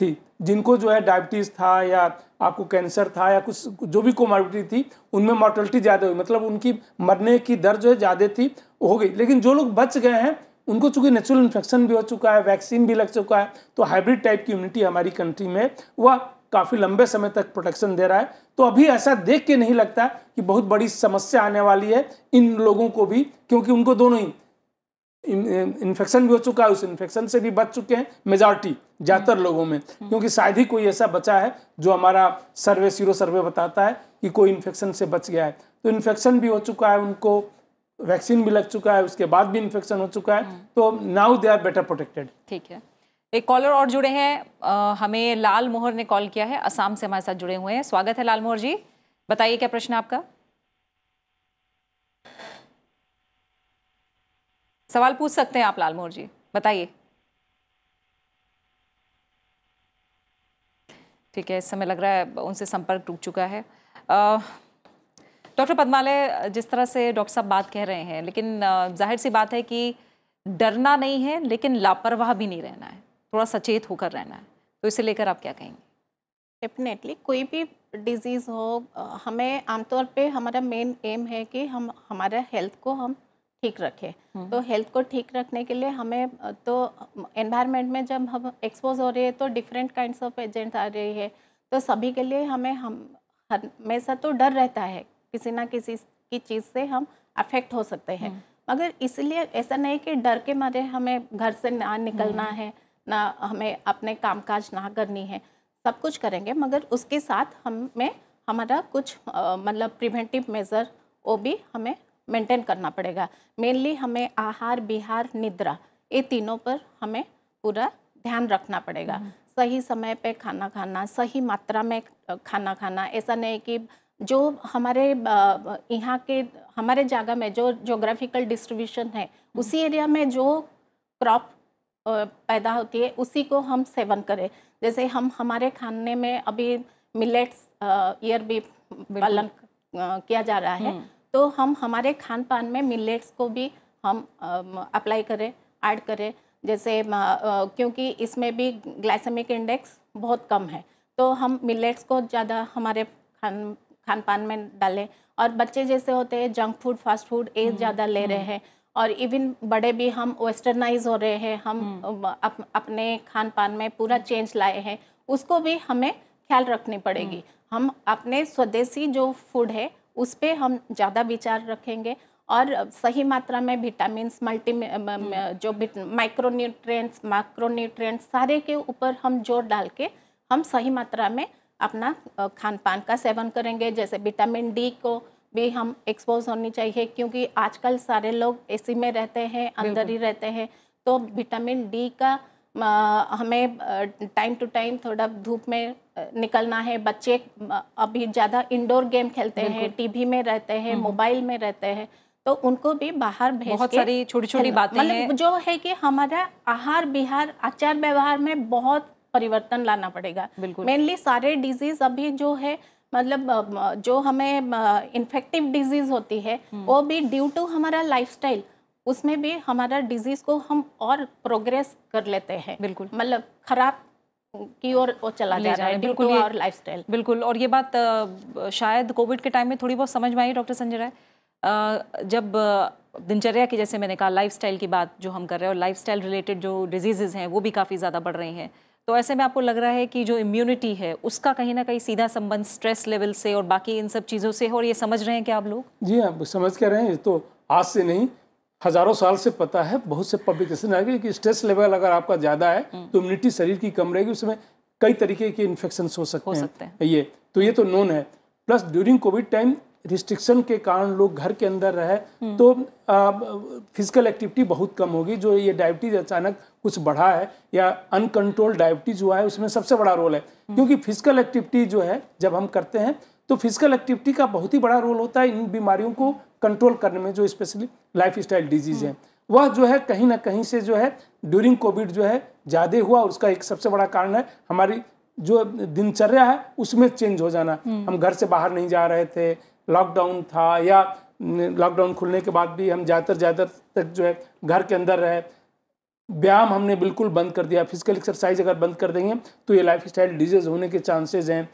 थी जिनको जो है डायबिटीज़ था या आपको कैंसर था या कुछ जो भी कोमार्बिडिटी थी उनमें मॉर्टलिटी ज़्यादा हुई मतलब उनकी मरने की दर जो है ज़्यादा थी हो गई लेकिन जो लोग बच गए हैं उनको चूंकि नेचुरल इन्फेक्शन भी हो चुका है वैक्सीन भी लग चुका है तो हाइब्रिड टाइप की इम्यूनिटी हमारी कंट्री में वह काफ़ी लंबे समय तक प्रोटेक्शन दे रहा है तो अभी ऐसा देख के नहीं लगता कि बहुत बड़ी समस्या आने वाली है इन लोगों को भी क्योंकि उनको दोनों ही इन्फेक्शन भी हो चुका है उस इन्फेक्शन से भी बच चुके हैं मेजॉरिटी ज़्यादातर हम्म। लोगों में हम्म। क्योंकि शायद ही कोई ऐसा बचा है जो हमारा सर्वे सीरो सर्वे बताता है कि कोई इन्फेक्शन से बच गया है तो इन्फेक्शन भी हो चुका है उनको वैक्सीन भी लग चुका है उसके बाद भी इन्फेक्शन हो चुका है हम्म। तो now they are better protected ठीक है एक कॉलर और जुड़े हैं आ, हमें लाल मोहर ने कॉल किया है असम से हमारे साथ जुड़े हुए हैं स्वागत है लाल मोहर जी बताइए क्या प्रश्न आपका सवाल पूछ सकते हैं आप लाल मोहर जी बताइए ठीक है इस समय लग रहा है उनसे संपर्क टूट चुका है डॉक्टर पद्मालय जिस तरह से डॉक्टर साहब बात कह रहे हैं लेकिन जाहिर सी बात है कि डरना नहीं है लेकिन लापरवाह भी नहीं रहना है थोड़ा सचेत होकर रहना है तो इसे लेकर आप क्या कहेंगे डेफिनेटली कोई भी डिजीज़ हो हमें आमतौर पे हमारा मेन एम है कि हम हमारा हेल्थ को हम ठीक रखें हम्म। तो हेल्थ को ठीक रखने के लिए हमें तो एनवायरनमेंट में जब हम एक्सपोज हो रहे हैं तो डिफरेंट काइंड ऑफ एजेंट्स आ रहे हैं तो सभी के लिए हमें हम हमेशा तो डर रहता है किसी ना किसी की चीज़ से हम अफेक्ट हो सकते हैं हम्म। मगर इसलिए ऐसा नहीं कि डर के मारे हमें घर से ना निकलना हम्म। है इतना हमें अपने कामकाज ना करनी है सब कुछ करेंगे मगर उसके साथ हमें हमारा कुछ मतलब प्रिवेंटिव मेज़र वो भी हमें मेंटेन करना पड़ेगा मेनली हमें आहार बिहार निद्रा ये तीनों पर हमें पूरा ध्यान रखना पड़ेगा हम्म। सही समय पे खाना खाना सही मात्रा में खाना खाना ऐसा नहीं कि जो हमारे यहाँ के हमारे जगह में जो जोग्राफिकल डिस्ट्रीब्यूशन है हम्म। उसी एरिया में जो क्रॉप पैदा होती है उसी को हम सेवन करें जैसे हम हमारे खाने में अभी मिलेट्स ईयर भी पालन किया जा रहा है हम्म। तो हम हमारे खान पान में मिलेट्स को भी हम अप्लाई करें ऐड करें जैसे क्योंकि इसमें भी ग्लाइसेमिक इंडेक्स बहुत कम है तो हम मिलेट्स को ज़्यादा हमारे खान खान पान में डालें और बच्चे जैसे होते हैं जंक फूड फास्ट फूड ये हम्म, ज़्यादा ले हम्म। रहे हैं और इवन बड़े भी हम वेस्टर्नाइज हो रहे हैं हम हम्म। अप, अपने खान पान में पूरा चेंज लाए हैं उसको भी हमें ख्याल रखनी पड़ेगी हम्म। हम अपने स्वदेशी जो फूड है उस पर हम ज़्यादा विचार रखेंगे और सही मात्रा में विटामिन मल्टी हम्म। जो माइक्रोन्यूट्रिएंट्स माइक्रोन्यूट्रिएंट्स सारे के ऊपर हम जोर डाल के हम सही मात्रा में अपना खान पान का सेवन करेंगे जैसे विटामिन डी को भी हम एक्सपोज होनी चाहिए क्योंकि आजकल सारे लोग एसी में रहते हैं अंदर ही रहते हैं तो विटामिन डी का हमें टाइम टू टाइम थोड़ा धूप में निकलना है बच्चे अभी ज़्यादा इंडोर गेम खेलते हैं टीवी में रहते हैं मोबाइल हम्म। में रहते हैं तो उनको भी बाहर भेज बहुत सारी छोटी छोटी बातें मतलब जो है कि हमारा आहार विहार आचार व्यवहार में बहुत परिवर्तन लाना पड़ेगा मेनली सारे डिजीज अभी जो है मतलब जो हमें इन्फेक्टिव डिजीज़ होती है हम्म। वो भी ड्यू टू हमारा लाइफस्टाइल उसमें भी हमारा डिजीज़ को हम और प्रोग्रेस कर लेते हैं बिल्कुल मतलब ख़राब की ओर वो चला जा रहा है बिल्कुल और लाइफस्टाइल बिल्कुल और ये बात शायद कोविड के टाइम में थोड़ी बहुत समझ में आई डॉक्टर संजय राय जब दिनचर्या की जैसे मैंने कहा लाइफस्टाइल की बात जो हम कर रहे हैं और लाइफस्टाइल रिलेटेड जो डिजीजेज हैं वो भी काफ़ी ज़्यादा बढ़ रही हैं तो ऐसे में आपको लग रहा है कि जो इम्यूनिटी है उसका कहीं ना कहीं सीधा संबंध स्ट्रेस लेवल से और बाकी इन सब चीज़ों से और ये समझ रहे हैं क्या आप लोग जी हाँ समझ के रहे हैं तो आज से नहीं हजारों साल से पता है बहुत से पब्लिकेशन आ गए कि स्ट्रेस लेवल अगर आपका ज़्यादा है हम्म। तो इम्यूनिटी शरीर की कम रहेगी उसमें कई तरीके के इन्फेक्शन हो सकते हैं ये तो ये तो नोन है plus during COVID time restriction के कारण लोग घर के अंदर रहे तो फिजिकल एक्टिविटी बहुत कम होगी जो ये डायबिटीज अचानक कुछ बढ़ा है या अनकंट्रोल डायबिटीज हुआ है उसमें सबसे बड़ा रोल है हम्म। क्योंकि फिजिकल एक्टिविटी जो है जब हम करते हैं तो फिजिकल एक्टिविटी का बहुत ही बड़ा रोल होता है इन बीमारियों को कंट्रोल करने में जो स्पेशली लाइफ स्टाइल डिजीज है हम्म। वह जो है कहीं ना कहीं से जो है ड्यूरिंग कोविड जो है ज़्यादा हुआ उसका एक सबसे बड़ा कारण है हमारी जो दिनचर्या है उसमें चेंज हो जाना हम्म। हम घर से बाहर नहीं जा रहे थे लॉकडाउन था या लॉकडाउन खुलने के बाद भी हम ज़्यादातर ज़्यादातर तक जो है घर के अंदर रहे व्यायाम हमने बिल्कुल बंद कर दिया फिजिकल एक्सरसाइज अगर बंद कर देंगे तो ये लाइफ स्टाइल डिजीज होने के चांसेज हैं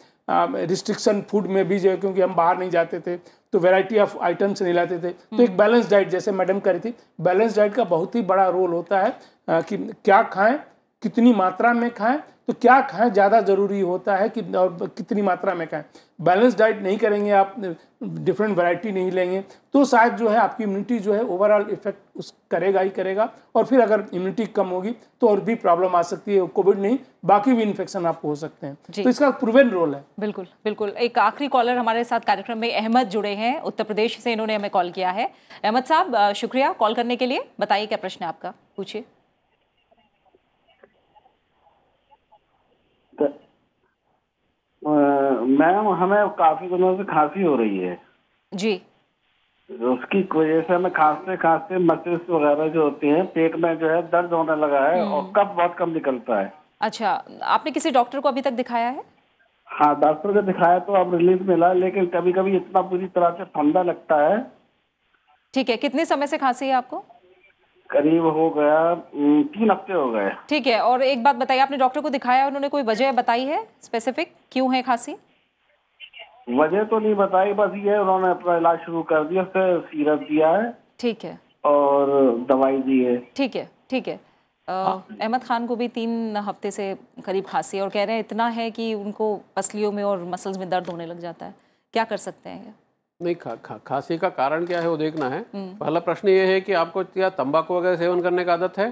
रिस्ट्रिक्शन फूड में भी जो है क्योंकि हम बाहर नहीं जाते थे तो वैरायटी ऑफ आइटम्स नहीं लाते थे तो एक बैलेंस हम्म। डाइट जैसे मैडम कह रही थी बैलेंस डाइट का बहुत ही बड़ा रोल होता है कि क्या खाएं कितनी मात्रा में खाएं तो क्या खाएं ज़्यादा ज़रूरी होता है कि और कितनी मात्रा में खाएं बैलेंस डाइट नहीं करेंगे आप डिफरेंट वैरायटी नहीं लेंगे तो शायद जो है आपकी इम्यूनिटी जो है ओवरऑल इफेक्ट उस करेगा ही करेगा और फिर अगर इम्यूनिटी कम होगी तो और भी प्रॉब्लम आ सकती है कोविड नहीं बाकी भी इन्फेक्शन आपको हो सकते हैं तो इसका प्रूवेन रोल है बिल्कुल बिल्कुल एक आखिरी कॉलर हमारे साथ कार्यक्रम में अहमद जुड़े हैं उत्तर प्रदेश से इन्होंने हमें कॉल किया है अहमद साहब शुक्रिया कॉल करने के लिए बताइए क्या प्रश्न है आपका पूछिए मैम हमें काफी दिनों से खांसी हो रही है जी उसकी वजह से हमें खांसते खांसते मसल्स वगैरह जो होती हैं पेट में जो है दर्द होने लगा है हम्म। और कब बहुत कम निकलता है अच्छा आपने किसी डॉक्टर को अभी तक दिखाया है हाँ डॉक्टर को दिखाया तो अब रिलीफ मिला लेकिन कभी कभी इतना पूरी तरह से ठंडा लगता है ठीक है कितने समय से खांसी है आपको करीब हो गया तीन हफ्ते हो गए ठीक है और एक बात बताइए आपने डॉक्टर को दिखाया उन्होंने कोई वजह बताई है स्पेसिफिक क्यों है खांसी वजह तो नहीं बताई बस ये उन्होंने अपना इलाज शुरू कर दिया फिर सीरप दिया है ठीक है और दवाई दी है ठीक है ठीक है हाँ। अहमद खान को भी तीन हफ्ते से करीब खांसी और कह रहे हैं इतना है कि उनको पसलियों में और मसल्स में दर्द होने लग जाता है क्या कर सकते हैं नहीं खा, खा, खांसी का कारण क्या है वो देखना है हम्म। पहला प्रश्न ये है कि आपको क्या तंबाकू वगैरह सेवन करने का आदत है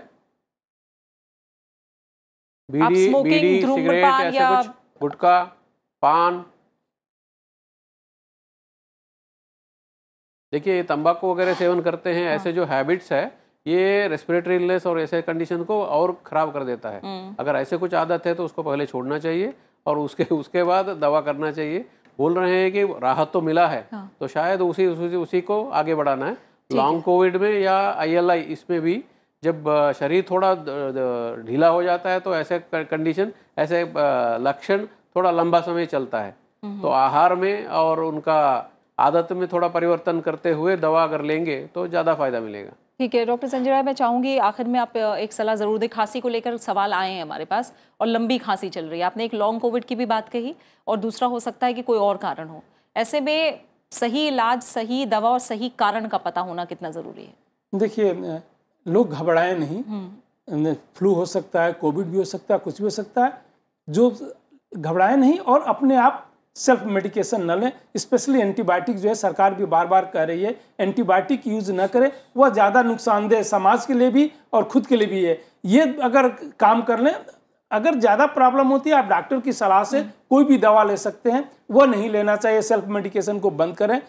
बीड़ी बीड़ी सिगरेट ऐसे कुछ गुटखा पान देखिए तंबाकू वगैरह सेवन करते हैं ऐसे हाँ। जो हैबिट्स है ये रेस्पिरेटरी इलनेस और ऐसे कंडीशन को और ख़राब कर देता है हम्म। अगर ऐसे कुछ आदत है तो उसको पहले छोड़ना चाहिए और उसके उसके बाद दवा करना चाहिए बोल रहे हैं कि राहत तो मिला है हाँ। तो शायद उसी उसी उसी को आगे बढ़ाना है लॉन्ग कोविड में या आईएलआई इसमें भी जब शरीर थोड़ा ढीला हो जाता है तो ऐसे कंडीशन ऐसे लक्षण थोड़ा लंबा समय चलता है हम्म, हम्म। तो आहार में और उनका आदत में थोड़ा परिवर्तन करते हुए दवा अगर लेंगे तो ज़्यादा फायदा मिलेगा ठीक है डॉक्टर संजय राय मैं चाहूँगी आखिर में आप एक सलाह ज़रूर दें खांसी को लेकर सवाल आए हैं हमारे पास और लंबी खांसी चल रही है आपने एक लॉन्ग कोविड की भी बात कही और दूसरा हो सकता है कि कोई और कारण हो ऐसे में सही इलाज सही दवा और सही कारण का पता होना कितना ज़रूरी है देखिए लोग घबराएं नहीं हम्म। फ्लू हो सकता है कोविड भी हो सकता है कुछ भी हो सकता है जो घबराएं नहीं और अपने आप सेल्फ मेडिकेशन न लें स्पेशली एंटीबायोटिक जो है सरकार भी बार बार कह रही है एंटीबायोटिक यूज न करें वह ज़्यादा नुकसानदेह समाज के लिए भी और खुद के लिए भी है ये अगर काम कर लें अगर ज़्यादा प्रॉब्लम होती है आप डॉक्टर की सलाह से हम्म। कोई भी दवा ले सकते हैं वह नहीं लेना चाहिए सेल्फ मेडिकेशन को बंद करें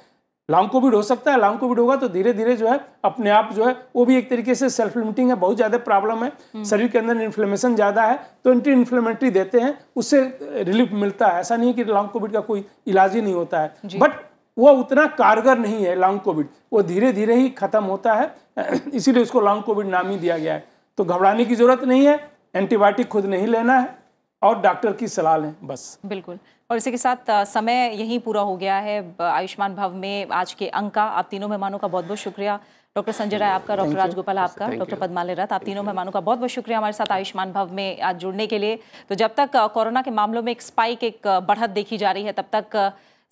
लॉन्ग कोविड हो सकता है लॉन्ग कोविड होगा तो धीरे धीरे जो है अपने आप जो है वो भी एक तरीके से सेल्फ लिमिटिंग है बहुत ज़्यादा प्रॉब्लम है हम्म। शरीर के अंदर इन्फ्लेमेशन ज़्यादा है तो एंटी इन्फ्लेमेटरी देते हैं उससे रिलीफ मिलता है ऐसा नहीं है कि लॉन्ग कोविड का कोई इलाज ही नहीं होता है बट वो उतना कारगर नहीं है लॉन्ग कोविड वो धीरे धीरे ही खत्म होता है इसीलिए उसको लॉन्ग कोविड नाम ही दिया गया है तो घबराने की जरूरत नहीं है एंटीबायोटिक खुद नहीं लेना है और डॉक्टर की सलाह लें बस बिल्कुल और इसी के साथ समय यहीं पूरा हो गया है आयुष्मान भव में आज के अंक का आप तीनों मेहमानों का बहुत बहुत शुक्रिया डॉक्टर संजय राय आपका डॉक्टर राजगोपाल आपका डॉक्टर पदमाले रथ आप तीनों मेहमानों का बहुत बहुत शुक्रिया हमारे साथ आयुष्मान भव में आज जुड़ने के लिए तो जब तक कोरोना के मामलों में एक स्पाइक एक बढ़त देखी जा रही है तब तक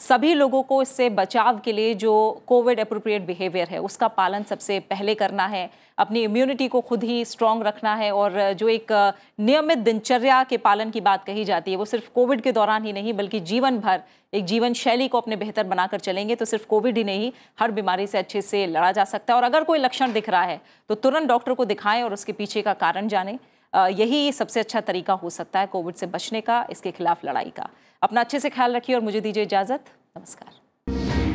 सभी लोगों को इससे बचाव के लिए जो कोविड अप्रोप्रिएट बिहेवियर है उसका पालन सबसे पहले करना है अपनी इम्यूनिटी को खुद ही स्ट्रांग रखना है और जो एक नियमित दिनचर्या के पालन की बात कही जाती है वो सिर्फ कोविड के दौरान ही नहीं बल्कि जीवन भर एक जीवन शैली को अपने बेहतर बनाकर चलेंगे तो सिर्फ कोविड ही नहीं हर बीमारी से अच्छे से लड़ा जा सकता है और अगर कोई लक्षण दिख रहा है तो तुरंत डॉक्टर को दिखाएं और उसके पीछे का कारण जानें यही सबसे अच्छा तरीका हो सकता है कोविड से बचने का इसके खिलाफ लड़ाई का अपना अच्छे से ख्याल रखिए और मुझे दीजिए इजाज़त नमस्कार